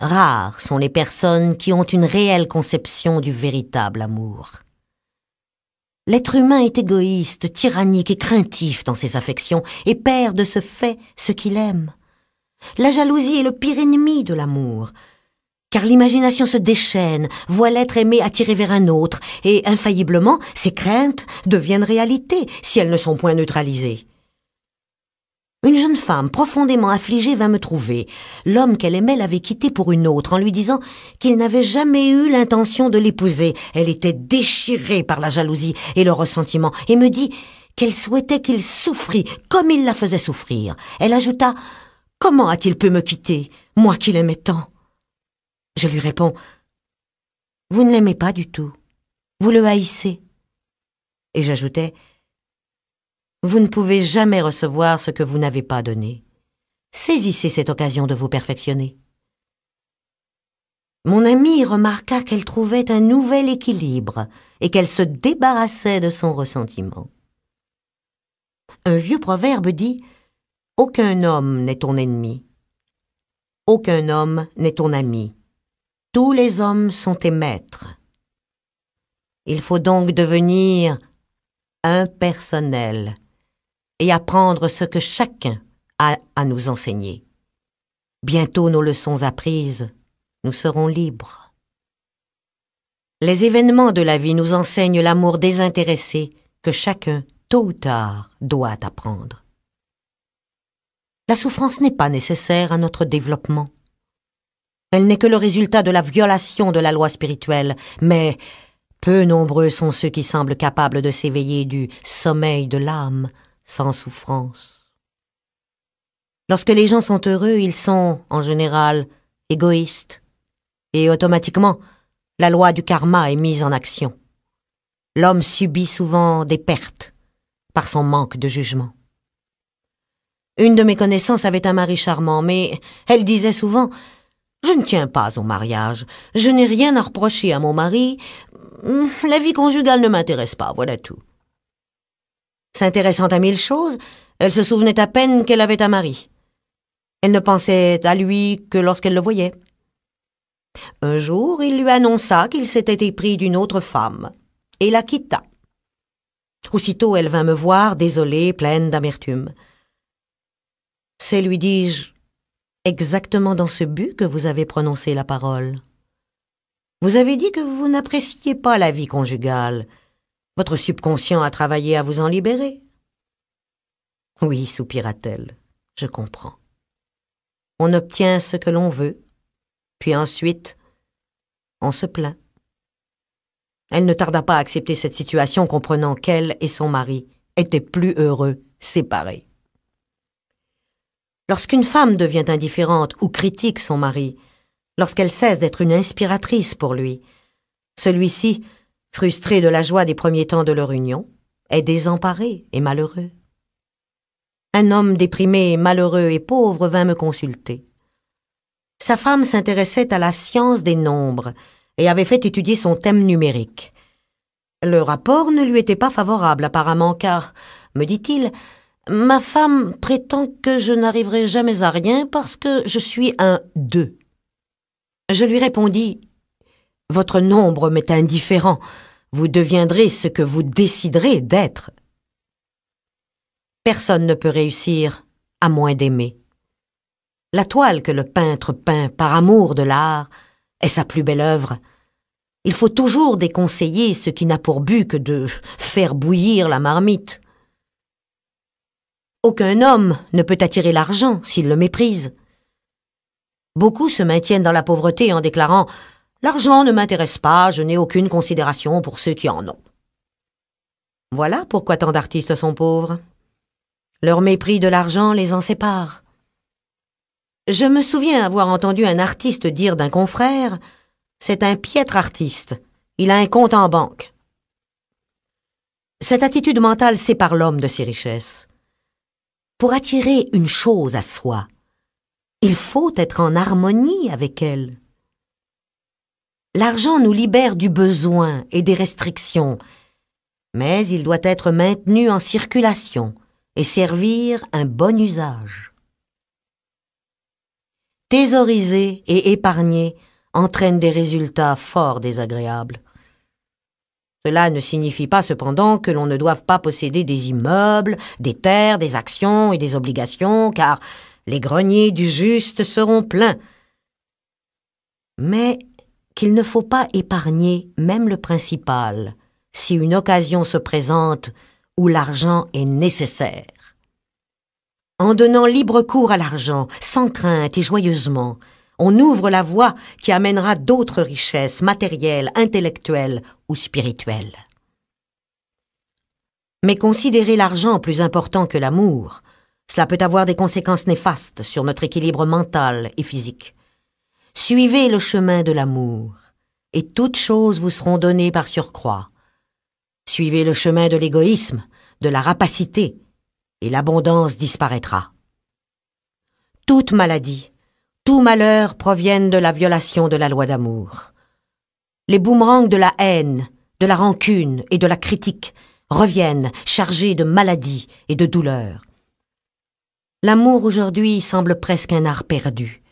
Rares sont les personnes qui ont une réelle conception du véritable amour. L'être humain est égoïste, tyrannique et craintif dans ses affections et perd de ce fait ce qu'il aime. La jalousie est le pire ennemi de l'amour car l'imagination se déchaîne, voit l'être aimé attiré vers un autre, et infailliblement, ses craintes deviennent réalité si elles ne sont point neutralisées. Une jeune femme profondément affligée vint me trouver. L'homme qu'elle aimait l'avait quitté pour une autre en lui disant qu'il n'avait jamais eu l'intention de l'épouser. Elle était déchirée par la jalousie et le ressentiment et me dit qu'elle souhaitait qu'il souffrît comme il la faisait souffrir. Elle ajouta Comment a-t-il pu me quitter, moi qui l'aimais tant? Je lui réponds Vous ne l'aimez pas du tout. Vous le haïssez. Et j'ajoutais Vous ne pouvez jamais recevoir ce que vous n'avez pas donné. Saisissez cette occasion de vous perfectionner. Mon amie remarqua qu'elle trouvait un nouvel équilibre et qu'elle se débarrassait de son ressentiment. Un vieux proverbe dit Aucun homme n'est ton ennemi. Aucun homme n'est ton ami tous les hommes sont tes maîtres. Il faut donc devenir impersonnel et apprendre ce que chacun a à nous enseigner. Bientôt nos leçons apprises, nous serons libres. Les événements de la vie nous enseignent l'amour désintéressé que chacun, tôt ou tard, doit apprendre. La souffrance n'est pas nécessaire à notre développement. Elle n'est que le résultat de la violation de la loi spirituelle, mais peu nombreux sont ceux qui semblent capables de s'éveiller du sommeil de l'âme sans souffrance. Lorsque les gens sont heureux, ils sont, en général, égoïstes, et automatiquement, la loi du karma est mise en action. L'homme subit souvent des pertes par son manque de jugement. Une de mes connaissances avait un mari charmant, mais elle disait souvent je ne tiens pas au mariage. Je n'ai rien à reprocher à mon mari. Hmm, la vie conjugale ne m'intéresse pas, voilà tout. S'intéressant à mille choses, elle se souvenait à peine qu'elle avait un mari. Elle ne pensait à lui que lorsqu'elle le voyait. Un jour, il lui annonça qu'il s'était épris d'une autre femme, et la quitta. Aussitôt, elle vint me voir, désolée, pleine d'amertume. C'est, lui dis-je, exactement dans ce but que vous avez prononcé la parole. Vous avez dit que vous n'appréciez pas la vie conjugale. Votre subconscient a travaillé à vous en libérer. Oui, soupira-t-elle, je comprends. On obtient ce que l'on veut, puis ensuite, on se plaint. Elle ne tarda pas à accepter cette situation, comprenant qu'elle et son mari étaient plus heureux séparés. Lorsqu'une femme devient indifférente ou critique son mari, lorsqu'elle cesse d'être une inspiratrice pour lui, celui-ci, frustré de la joie des premiers temps de leur union, est désemparé et malheureux. Un homme déprimé, malheureux et pauvre vint me consulter. Sa femme s'intéressait à la science des nombres et avait fait étudier son thème numérique. Le rapport ne lui était pas favorable apparemment car, me dit-il, Ma femme prétend que je n'arriverai jamais à rien parce que je suis un deux. Je lui répondis Votre nombre m'est indifférent. Vous deviendrez ce que vous déciderez d'être. Personne ne peut réussir à moins d'aimer. La toile que le peintre peint par amour de l'art est sa plus belle œuvre. Il faut toujours déconseiller ce qui n'a pour but que de faire bouillir la marmite. Aucun homme ne peut attirer l'argent s'il le méprise. Beaucoup se maintiennent dans la pauvreté en déclarant L'argent ne m'intéresse pas, je n'ai aucune considération pour ceux qui en ont. Voilà pourquoi tant d'artistes sont pauvres. Leur mépris de l'argent les en sépare. Je me souviens avoir entendu un artiste dire d'un confrère C'est un piètre artiste, il a un compte en banque. Cette attitude mentale sépare l'homme de ses richesses pour attirer une chose à soi, il faut être en harmonie avec elle. L'argent nous libère du besoin et des restrictions, mais il doit être maintenu en circulation et servir un bon usage. Thésauriser et épargner entraîne des résultats fort désagréables. Cela ne signifie pas cependant que l'on ne doive pas posséder des immeubles, des terres, des actions et des obligations, car les greniers du juste seront pleins. Mais qu'il ne faut pas épargner même le principal, si une occasion se présente où l'argent est nécessaire. En donnant libre cours à l'argent, sans crainte et joyeusement, on ouvre la voie qui amènera d'autres richesses matérielles, intellectuelles ou spirituelles. Mais considérer l'argent plus important que l'amour, cela peut avoir des conséquences néfastes sur notre équilibre mental et physique. Suivez le chemin de l'amour, et toutes choses vous seront données par surcroît. Suivez le chemin de l'égoïsme, de la rapacité, et l'abondance disparaîtra. Toute maladie, tout malheur proviennent de la violation de la loi d'amour. Les boomerangs de la haine, de la rancune et de la critique reviennent chargés de maladies et de douleurs. L'amour aujourd'hui semble presque un art perdu.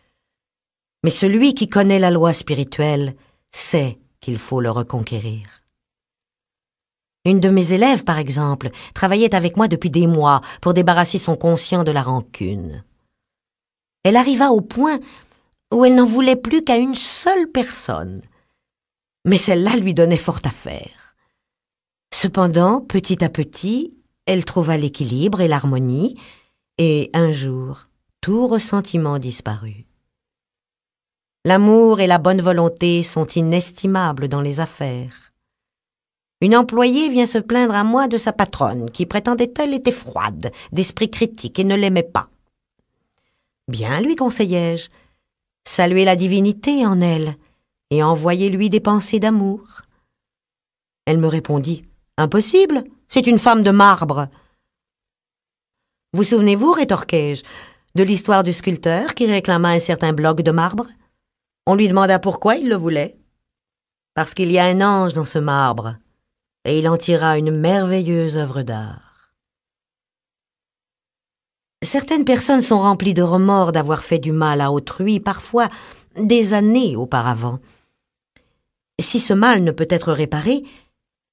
Mais celui qui connaît la loi spirituelle sait qu'il faut le reconquérir. Une de mes élèves, par exemple, travaillait avec moi depuis des mois pour débarrasser son conscient de la rancune. Elle arriva au point où elle n'en voulait plus qu'à une seule personne. Mais celle-là lui donnait fort à faire. Cependant, petit à petit, elle trouva l'équilibre et l'harmonie, et un jour, tout ressentiment disparut. L'amour et la bonne volonté sont inestimables dans les affaires. Une employée vient se plaindre à moi de sa patronne, qui prétendait-elle était froide, d'esprit critique et ne l'aimait pas. Bien, lui conseillai-je. Saluez la divinité en elle et envoyez-lui des pensées d'amour. Elle me répondit Impossible, c'est une femme de marbre. Vous souvenez-vous, rétorquai-je, de l'histoire du sculpteur qui réclama un certain bloc de marbre On lui demanda pourquoi il le voulait. Parce qu'il y a un ange dans ce marbre, et il en tira une merveilleuse œuvre d'art. Certaines personnes sont remplies de remords d'avoir fait du mal à autrui, parfois des années auparavant. Si ce mal ne peut être réparé,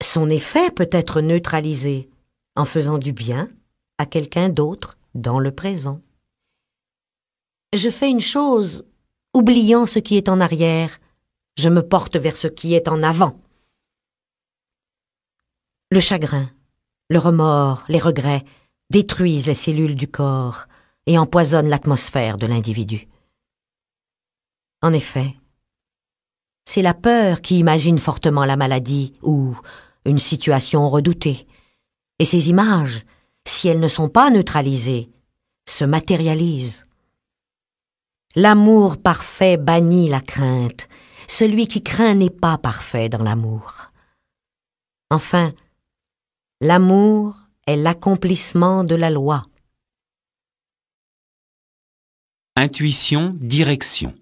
son effet peut être neutralisé en faisant du bien à quelqu'un d'autre dans le présent. Je fais une chose, oubliant ce qui est en arrière, je me porte vers ce qui est en avant. Le chagrin, le remords, les regrets, détruisent les cellules du corps et empoisonnent l'atmosphère de l'individu. En effet, c'est la peur qui imagine fortement la maladie ou une situation redoutée, et ces images, si elles ne sont pas neutralisées, se matérialisent. L'amour parfait bannit la crainte. Celui qui craint n'est pas parfait dans l'amour. Enfin, l'amour est l'accomplissement de la loi. Intuition, direction.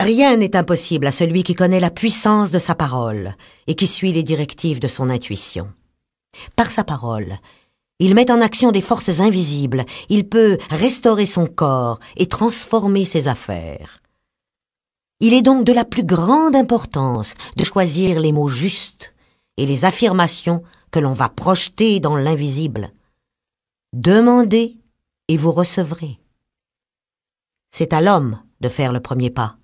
Rien n'est impossible à celui qui connaît la puissance de sa parole et qui suit les directives de son intuition. Par sa parole, il met en action des forces invisibles, il peut restaurer son corps et transformer ses affaires. Il est donc de la plus grande importance de choisir les mots justes et les affirmations que l'on va projeter dans l'invisible. Demandez et vous recevrez. C'est à l'homme de faire le premier pas.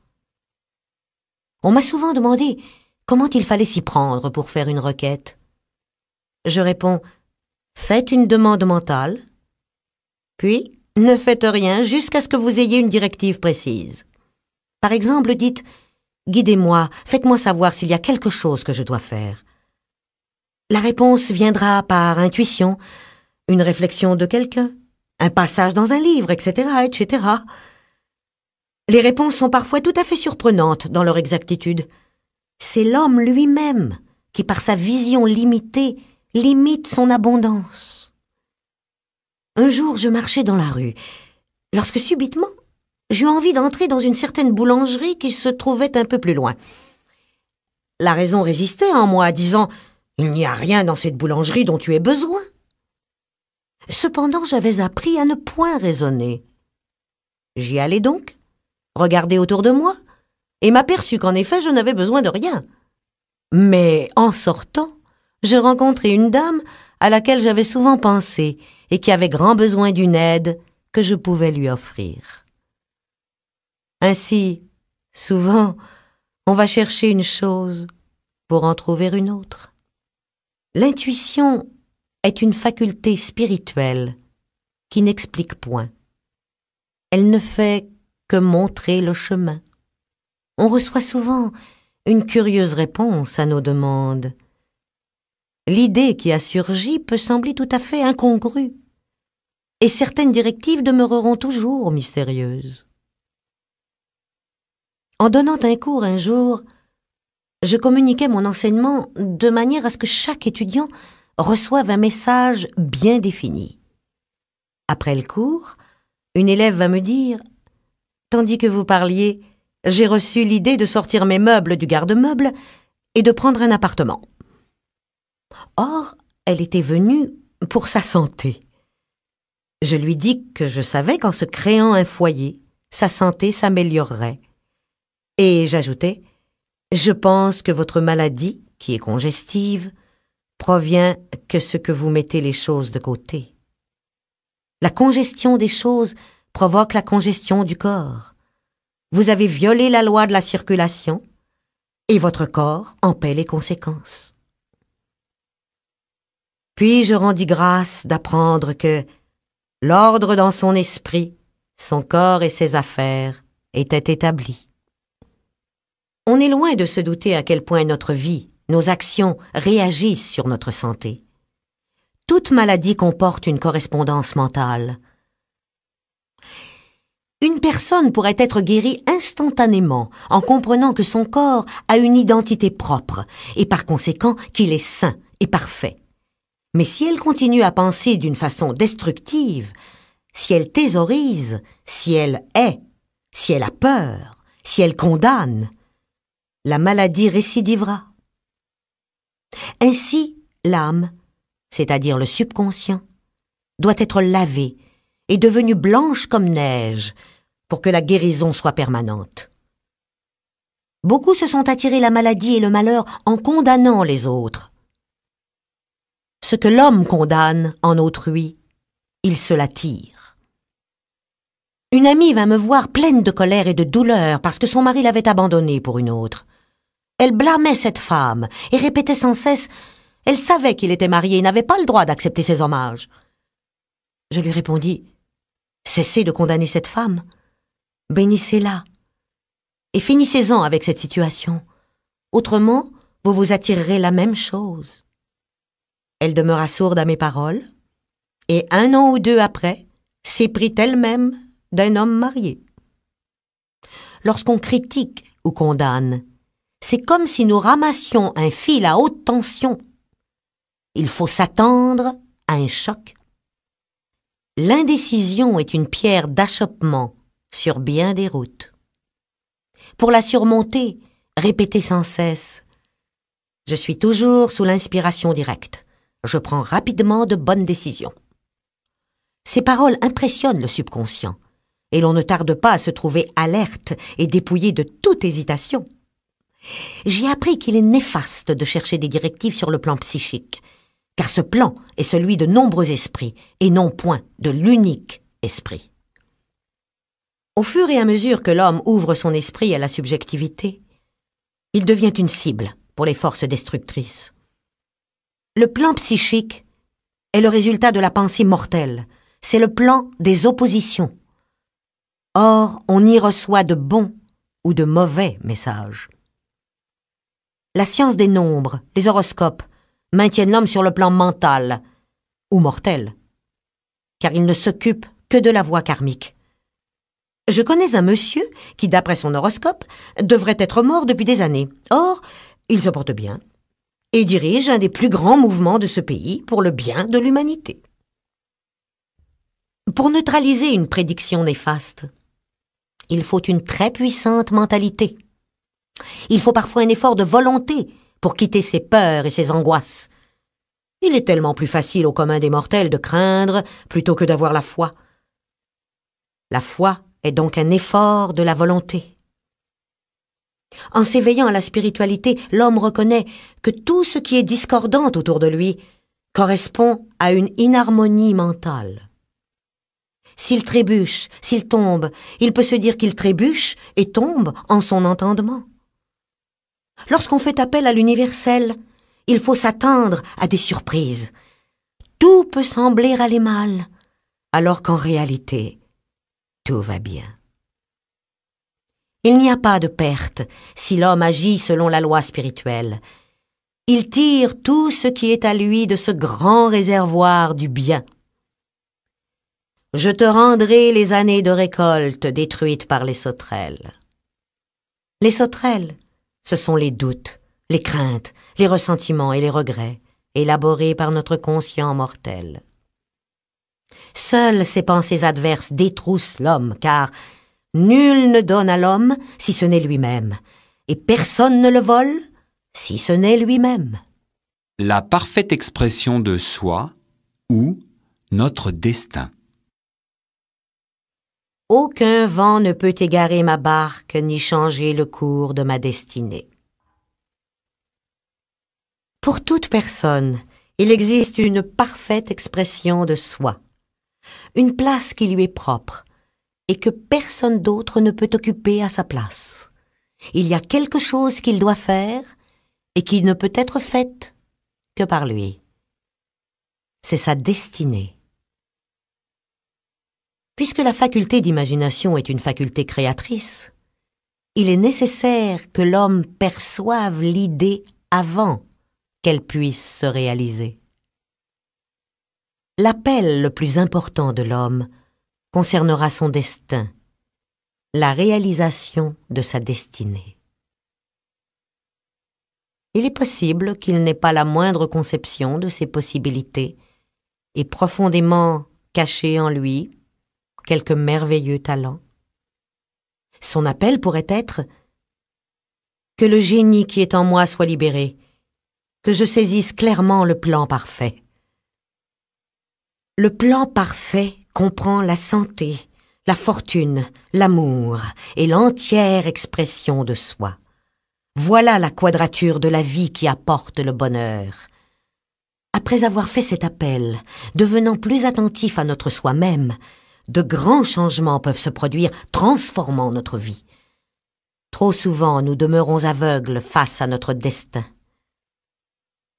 On m'a souvent demandé comment il fallait s'y prendre pour faire une requête. Je réponds Faites une demande mentale, puis ne faites rien jusqu'à ce que vous ayez une directive précise. Par exemple, dites Guidez-moi, faites-moi savoir s'il y a quelque chose que je dois faire. La réponse viendra par intuition, une réflexion de quelqu'un, un passage dans un livre, etc., etc. Les réponses sont parfois tout à fait surprenantes dans leur exactitude. C'est l'homme lui-même qui, par sa vision limitée, limite son abondance. Un jour, je marchais dans la rue, lorsque subitement, j'eus envie d'entrer dans une certaine boulangerie qui se trouvait un peu plus loin. La raison résistait en moi, disant il n'y a rien dans cette boulangerie dont tu aies besoin. Cependant, j'avais appris à ne point raisonner. J'y allais donc, regardais autour de moi, et m'aperçus qu'en effet je n'avais besoin de rien. Mais en sortant, je rencontrai une dame à laquelle j'avais souvent pensé et qui avait grand besoin d'une aide que je pouvais lui offrir. Ainsi, souvent, on va chercher une chose pour en trouver une autre. L'intuition est une faculté spirituelle qui n'explique point. Elle ne fait que montrer le chemin. On reçoit souvent une curieuse réponse à nos demandes. L'idée qui a surgi peut sembler tout à fait incongrue, et certaines directives demeureront toujours mystérieuses. En donnant un cours un jour, je communiquais mon enseignement de manière à ce que chaque étudiant reçoive un message bien défini. Après le cours, une élève va me dire Tandis que vous parliez, j'ai reçu l'idée de sortir mes meubles du garde-meuble et de prendre un appartement. Or, elle était venue pour sa santé. Je lui dis que je savais qu'en se créant un foyer, sa santé s'améliorerait. Et j'ajoutais je pense que votre maladie, qui est congestive, provient que ce que vous mettez les choses de côté. La congestion des choses provoque la congestion du corps. Vous avez violé la loi de la circulation et votre corps en paie les conséquences. Puis je rendis grâce d'apprendre que l'ordre dans son esprit, son corps et ses affaires étaient établi. On est loin de se douter à quel point notre vie, nos actions réagissent sur notre santé. Toute maladie comporte une correspondance mentale. Une personne pourrait être guérie instantanément en comprenant que son corps a une identité propre et par conséquent qu'il est sain et parfait. Mais si elle continue à penser d'une façon destructive, si elle thésaurise, si elle hait, si elle a peur, si elle condamne, la maladie récidivera. Ainsi, l'âme, c'est-à-dire le subconscient, doit être lavée et devenue blanche comme neige pour que la guérison soit permanente. Beaucoup se sont attirés la maladie et le malheur en condamnant les autres. Ce que l'homme condamne en autrui, il se l'attire. Une amie vint me voir pleine de colère et de douleur parce que son mari l'avait abandonnée pour une autre. Elle blâmait cette femme et répétait sans cesse Elle savait qu'il était marié et n'avait pas le droit d'accepter ses hommages. Je lui répondis Cessez de condamner cette femme, bénissez-la et finissez-en avec cette situation. Autrement, vous vous attirerez la même chose. Elle demeura sourde à mes paroles, et un an ou deux après, s'éprit elle-même d'un homme marié. Lorsqu'on critique ou condamne, c'est comme si nous ramassions un fil à haute tension. Il faut s'attendre à un choc. L'indécision est une pierre d'achoppement sur bien des routes. Pour la surmonter, répétez sans cesse. Je suis toujours sous l'inspiration directe. Je prends rapidement de bonnes décisions. Ces paroles impressionnent le subconscient, et l'on ne tarde pas à se trouver alerte et dépouillé de toute hésitation. J'ai appris qu'il est néfaste de chercher des directives sur le plan psychique, car ce plan est celui de nombreux esprits, et non point de l'unique esprit. Au fur et à mesure que l'homme ouvre son esprit à la subjectivité, il devient une cible pour les forces destructrices. Le plan psychique est le résultat de la pensée mortelle, c'est le plan des oppositions. Or, on y reçoit de bons ou de mauvais messages la science des nombres, les horoscopes, maintiennent l'homme sur le plan mental, ou mortel, car il ne s'occupe que de la voie karmique. Je connais un monsieur qui, d'après son horoscope, devrait être mort depuis des années. Or, il se porte bien et dirige un des plus grands mouvements de ce pays pour le bien de l'humanité. Pour neutraliser une prédiction néfaste, il faut une très puissante mentalité. Il faut parfois un effort de volonté pour quitter ses peurs et ses angoisses. Il est tellement plus facile au commun des mortels de craindre plutôt que d'avoir la foi. La foi est donc un effort de la volonté. En s'éveillant à la spiritualité, l'homme reconnaît que tout ce qui est discordant autour de lui correspond à une inharmonie mentale. S'il trébuche, s'il tombe, il peut se dire qu'il trébuche et tombe en son entendement. Lorsqu'on fait appel à l'universel, il faut s'attendre à des surprises. Tout peut sembler aller mal, alors qu'en réalité, tout va bien. Il n'y a pas de perte si l'homme agit selon la loi spirituelle. Il tire tout ce qui est à lui de ce grand réservoir du bien. Je te rendrai les années de récolte détruites par les sauterelles. Les sauterelles, ce sont les doutes, les craintes, les ressentiments et les regrets, élaborés par notre conscient mortel. Seules ces pensées adverses détroussent l'homme, car nul ne donne à l'homme si ce n'est lui-même, et personne ne le vole si ce n'est lui-même. La parfaite expression de soi ou notre destin. Aucun vent ne peut égarer ma barque ni changer le cours de ma destinée. Pour toute personne, il existe une parfaite expression de soi, une place qui lui est propre et que personne d'autre ne peut occuper à sa place. Il y a quelque chose qu'il doit faire et qui ne peut être faite que par lui. C'est sa destinée. Puisque la faculté d'imagination est une faculté créatrice, il est nécessaire que l'homme perçoive l'idée avant qu'elle puisse se réaliser. L'appel le plus important de l'homme concernera son destin, la réalisation de sa destinée. Il est possible qu'il n'ait pas la moindre conception de ses possibilités et profondément caché en lui quelque merveilleux talent. Son appel pourrait être Que le génie qui est en moi soit libéré, que je saisisse clairement le plan parfait. Le plan parfait comprend la santé, la fortune, l'amour et l'entière expression de soi. Voilà la quadrature de la vie qui apporte le bonheur. Après avoir fait cet appel, devenant plus attentif à notre soi-même, de grands changements peuvent se produire, transformant notre vie. Trop souvent, nous demeurons aveugles face à notre destin.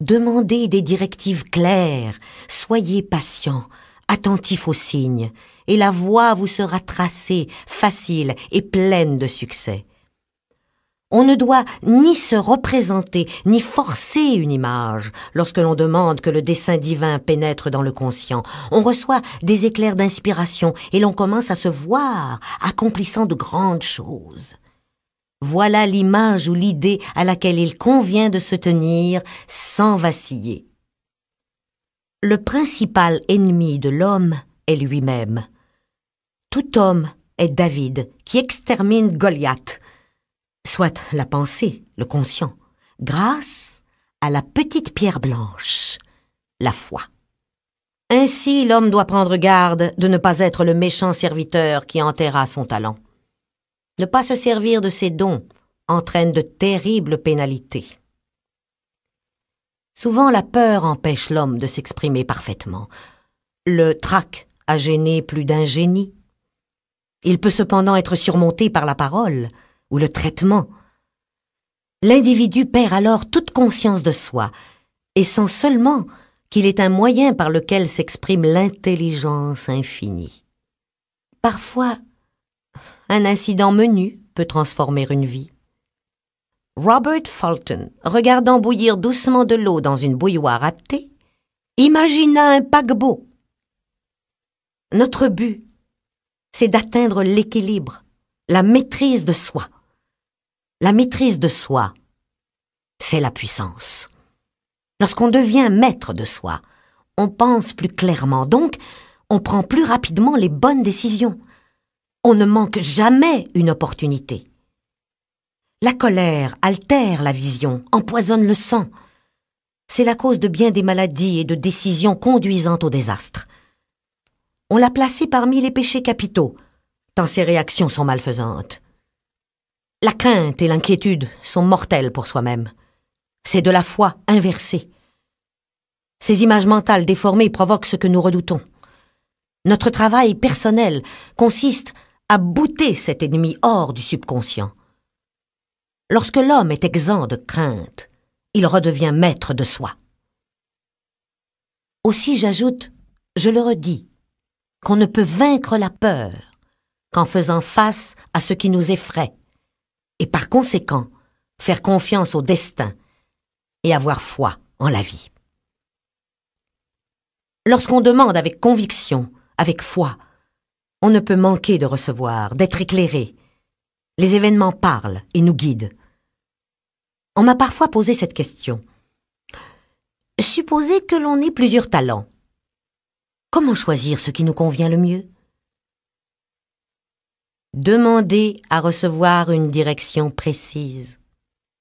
Demandez des directives claires, soyez patient, attentif aux signes, et la voie vous sera tracée, facile et pleine de succès. On ne doit ni se représenter, ni forcer une image lorsque l'on demande que le dessein divin pénètre dans le conscient. On reçoit des éclairs d'inspiration et l'on commence à se voir accomplissant de grandes choses. Voilà l'image ou l'idée à laquelle il convient de se tenir sans vaciller. Le principal ennemi de l'homme est lui-même. Tout homme est David qui extermine Goliath soit la pensée, le conscient, grâce à la petite pierre blanche, la foi. Ainsi, l'homme doit prendre garde de ne pas être le méchant serviteur qui enterra son talent. Ne pas se servir de ses dons entraîne de terribles pénalités. Souvent, la peur empêche l'homme de s'exprimer parfaitement. Le trac a gêné plus d'un génie. Il peut cependant être surmonté par la parole ou le traitement. L'individu perd alors toute conscience de soi et sent seulement qu'il est un moyen par lequel s'exprime l'intelligence infinie. Parfois, un incident menu peut transformer une vie. Robert Fulton, regardant bouillir doucement de l'eau dans une bouilloire à thé, imagina un paquebot. Notre but, c'est d'atteindre l'équilibre, la maîtrise de soi. La maîtrise de soi, c'est la puissance. Lorsqu'on devient maître de soi, on pense plus clairement, donc on prend plus rapidement les bonnes décisions. On ne manque jamais une opportunité. La colère altère la vision, empoisonne le sang. C'est la cause de bien des maladies et de décisions conduisant au désastre. On l'a placé parmi les péchés capitaux, tant ses réactions sont malfaisantes. La crainte et l'inquiétude sont mortelles pour soi-même. C'est de la foi inversée. Ces images mentales déformées provoquent ce que nous redoutons. Notre travail personnel consiste à bouter cet ennemi hors du subconscient. Lorsque l'homme est exempt de crainte, il redevient maître de soi. Aussi j'ajoute, je le redis, qu'on ne peut vaincre la peur qu'en faisant face à ce qui nous effraie et par conséquent faire confiance au destin et avoir foi en la vie. Lorsqu'on demande avec conviction, avec foi, on ne peut manquer de recevoir, d'être éclairé. Les événements parlent et nous guident. On m'a parfois posé cette question. Supposez que l'on ait plusieurs talents. Comment choisir ce qui nous convient le mieux Demandez à recevoir une direction précise,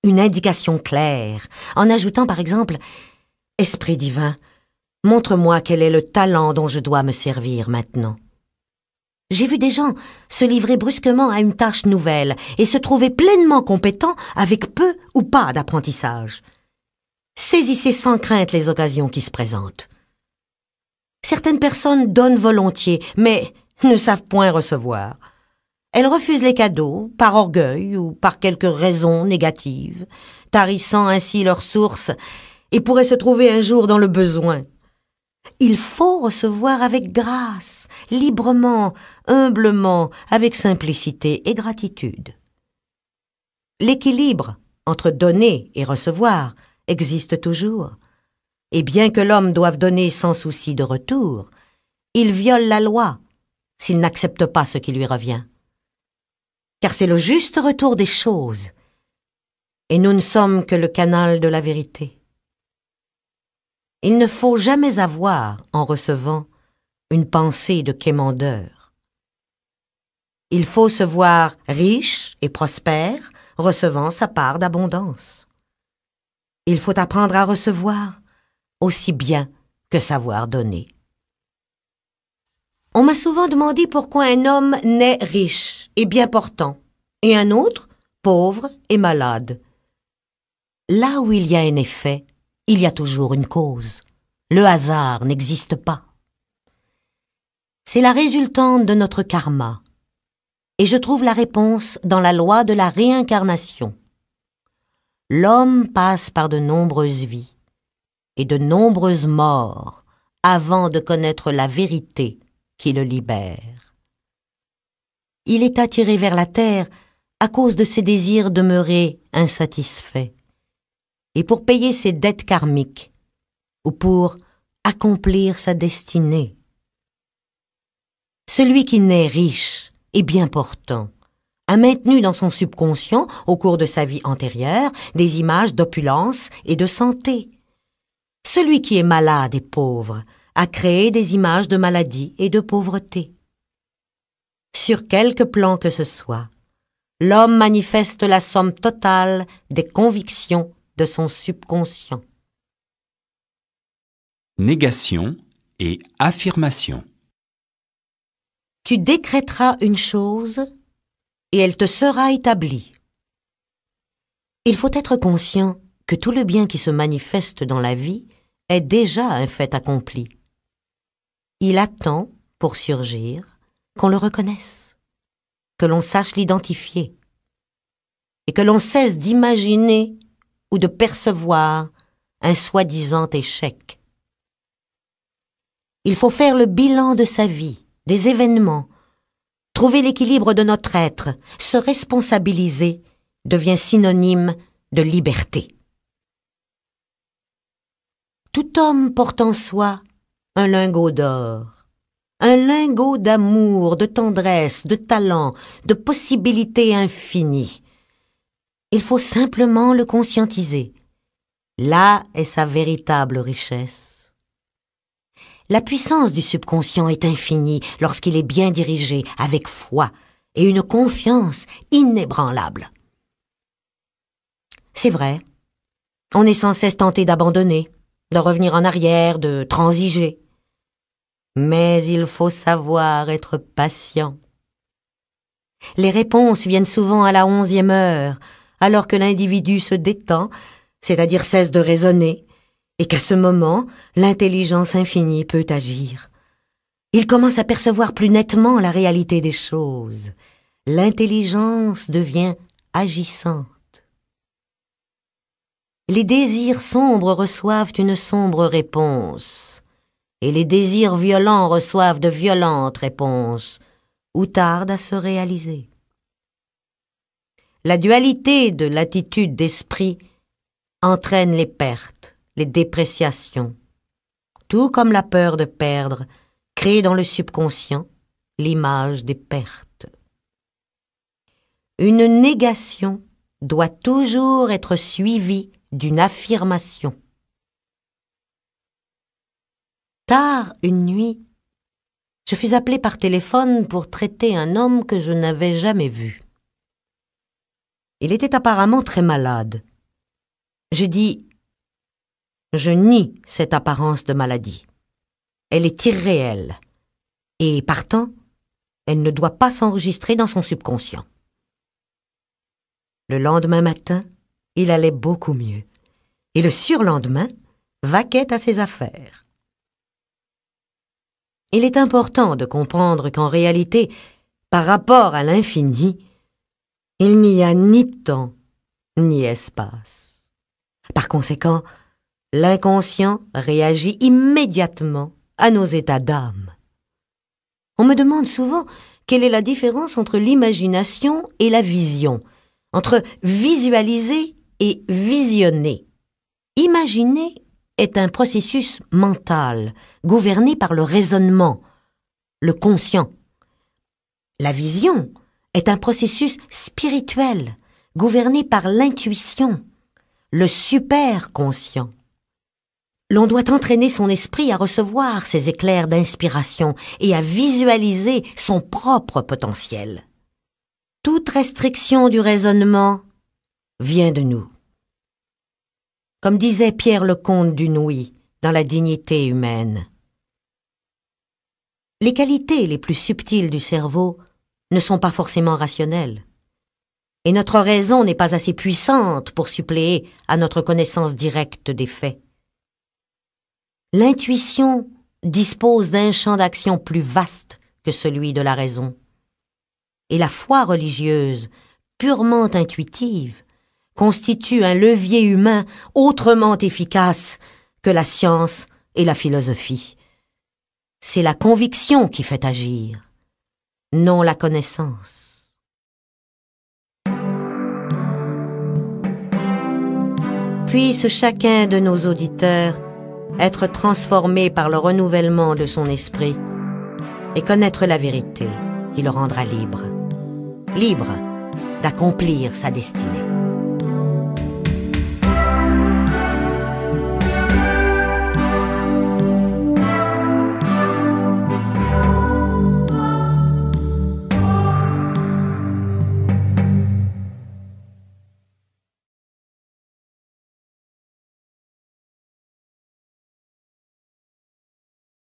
une indication claire, en ajoutant par exemple Esprit divin, montre-moi quel est le talent dont je dois me servir maintenant. J'ai vu des gens se livrer brusquement à une tâche nouvelle et se trouver pleinement compétents avec peu ou pas d'apprentissage. Saisissez sans crainte les occasions qui se présentent. Certaines personnes donnent volontiers, mais ne savent point recevoir. Elle refuse les cadeaux, par orgueil ou par quelques raisons négative, tarissant ainsi leurs sources, et pourrait se trouver un jour dans le besoin. Il faut recevoir avec grâce, librement, humblement, avec simplicité et gratitude. L'équilibre entre donner et recevoir existe toujours, et bien que l'homme doive donner sans souci de retour, il viole la loi s'il n'accepte pas ce qui lui revient car c'est le juste retour des choses, et nous ne sommes que le canal de la vérité. Il ne faut jamais avoir, en recevant, une pensée de quémandeur. Il faut se voir riche et prospère, recevant sa part d'abondance. Il faut apprendre à recevoir aussi bien que savoir donner. On m'a souvent demandé pourquoi un homme naît riche et bien portant, et un autre pauvre et malade. Là où il y a un effet, il y a toujours une cause. Le hasard n'existe pas. C'est la résultante de notre karma. Et je trouve la réponse dans la loi de la réincarnation. L'homme passe par de nombreuses vies et de nombreuses morts avant de connaître la vérité le libère. Il est attiré vers la terre à cause de ses désirs demeurés insatisfaits, et pour payer ses dettes karmiques, ou pour accomplir sa destinée. Celui qui naît riche et bien portant a maintenu dans son subconscient, au cours de sa vie antérieure, des images d'opulence et de santé. Celui qui est malade et pauvre à créer des images de maladie et de pauvreté. Sur quelque plan que ce soit, l'homme manifeste la somme totale des convictions de son subconscient. Négation et affirmation. Tu décréteras une chose et elle te sera établie. Il faut être conscient que tout le bien qui se manifeste dans la vie est déjà un fait accompli. Il attend, pour surgir, qu'on le reconnaisse, que l'on sache l'identifier, et que l'on cesse d'imaginer ou de percevoir un soi-disant échec. Il faut faire le bilan de sa vie, des événements, trouver l'équilibre de notre être, se responsabiliser devient synonyme de liberté. Tout homme porte en soi un lingot d'or. Un lingot d'amour, de tendresse, de talent, de possibilités infinies. Il faut simplement le conscientiser. Là est sa véritable richesse. La puissance du subconscient est infinie lorsqu'il est bien dirigé avec foi et une confiance inébranlable. C'est vrai. On est sans cesse tenté d'abandonner, de revenir en arrière, de transiger mais il faut savoir être patient. Les réponses viennent souvent à la onzième heure, alors que l'individu se détend, c'est-à-dire cesse de raisonner, et qu'à ce moment, l'intelligence infinie peut agir. Il commence à percevoir plus nettement la réalité des choses. L'intelligence devient agissante. Les désirs sombres reçoivent une sombre réponse et les désirs violents reçoivent de violentes réponses, ou tardent à se réaliser. La dualité de l'attitude d'esprit entraîne les pertes, les dépréciations, tout comme la peur de perdre crée dans le subconscient l'image des pertes. Une négation doit toujours être suivie d'une affirmation. Tard une nuit, je fus appelé par téléphone pour traiter un homme que je n'avais jamais vu. Il était apparemment très malade. Je dis Je nie cette apparence de maladie. Elle est irréelle. Et partant, elle ne doit pas s'enregistrer dans son subconscient. Le lendemain matin, il allait beaucoup mieux. Et le surlendemain, vaquait à ses affaires il est important de comprendre qu'en réalité, par rapport à l'infini, il n'y a ni temps ni espace. Par conséquent, l'inconscient réagit immédiatement à nos états d'âme. On me demande souvent quelle est la différence entre l'imagination et la vision, entre visualiser et visionner. Imaginer est un processus mental, gouverné par le raisonnement, le conscient. La vision est un processus spirituel, gouverné par l'intuition, le superconscient. L'on doit entraîner son esprit à recevoir ces éclairs d'inspiration et à visualiser son propre potentiel. Toute restriction du raisonnement vient de nous comme disait Pierre le comte du dans La dignité humaine. Les qualités les plus subtiles du cerveau ne sont pas forcément rationnelles. Et notre raison n'est pas assez puissante pour suppléer à notre connaissance directe des faits. L'intuition dispose d'un champ d'action plus vaste que celui de la raison. Et la foi religieuse, purement intuitive, constitue un levier humain autrement efficace que la science et la philosophie. C'est la conviction qui fait agir, non la connaissance. puisse chacun de nos auditeurs être transformé par le renouvellement de son esprit et connaître la vérité qui le rendra libre, libre d'accomplir sa destinée.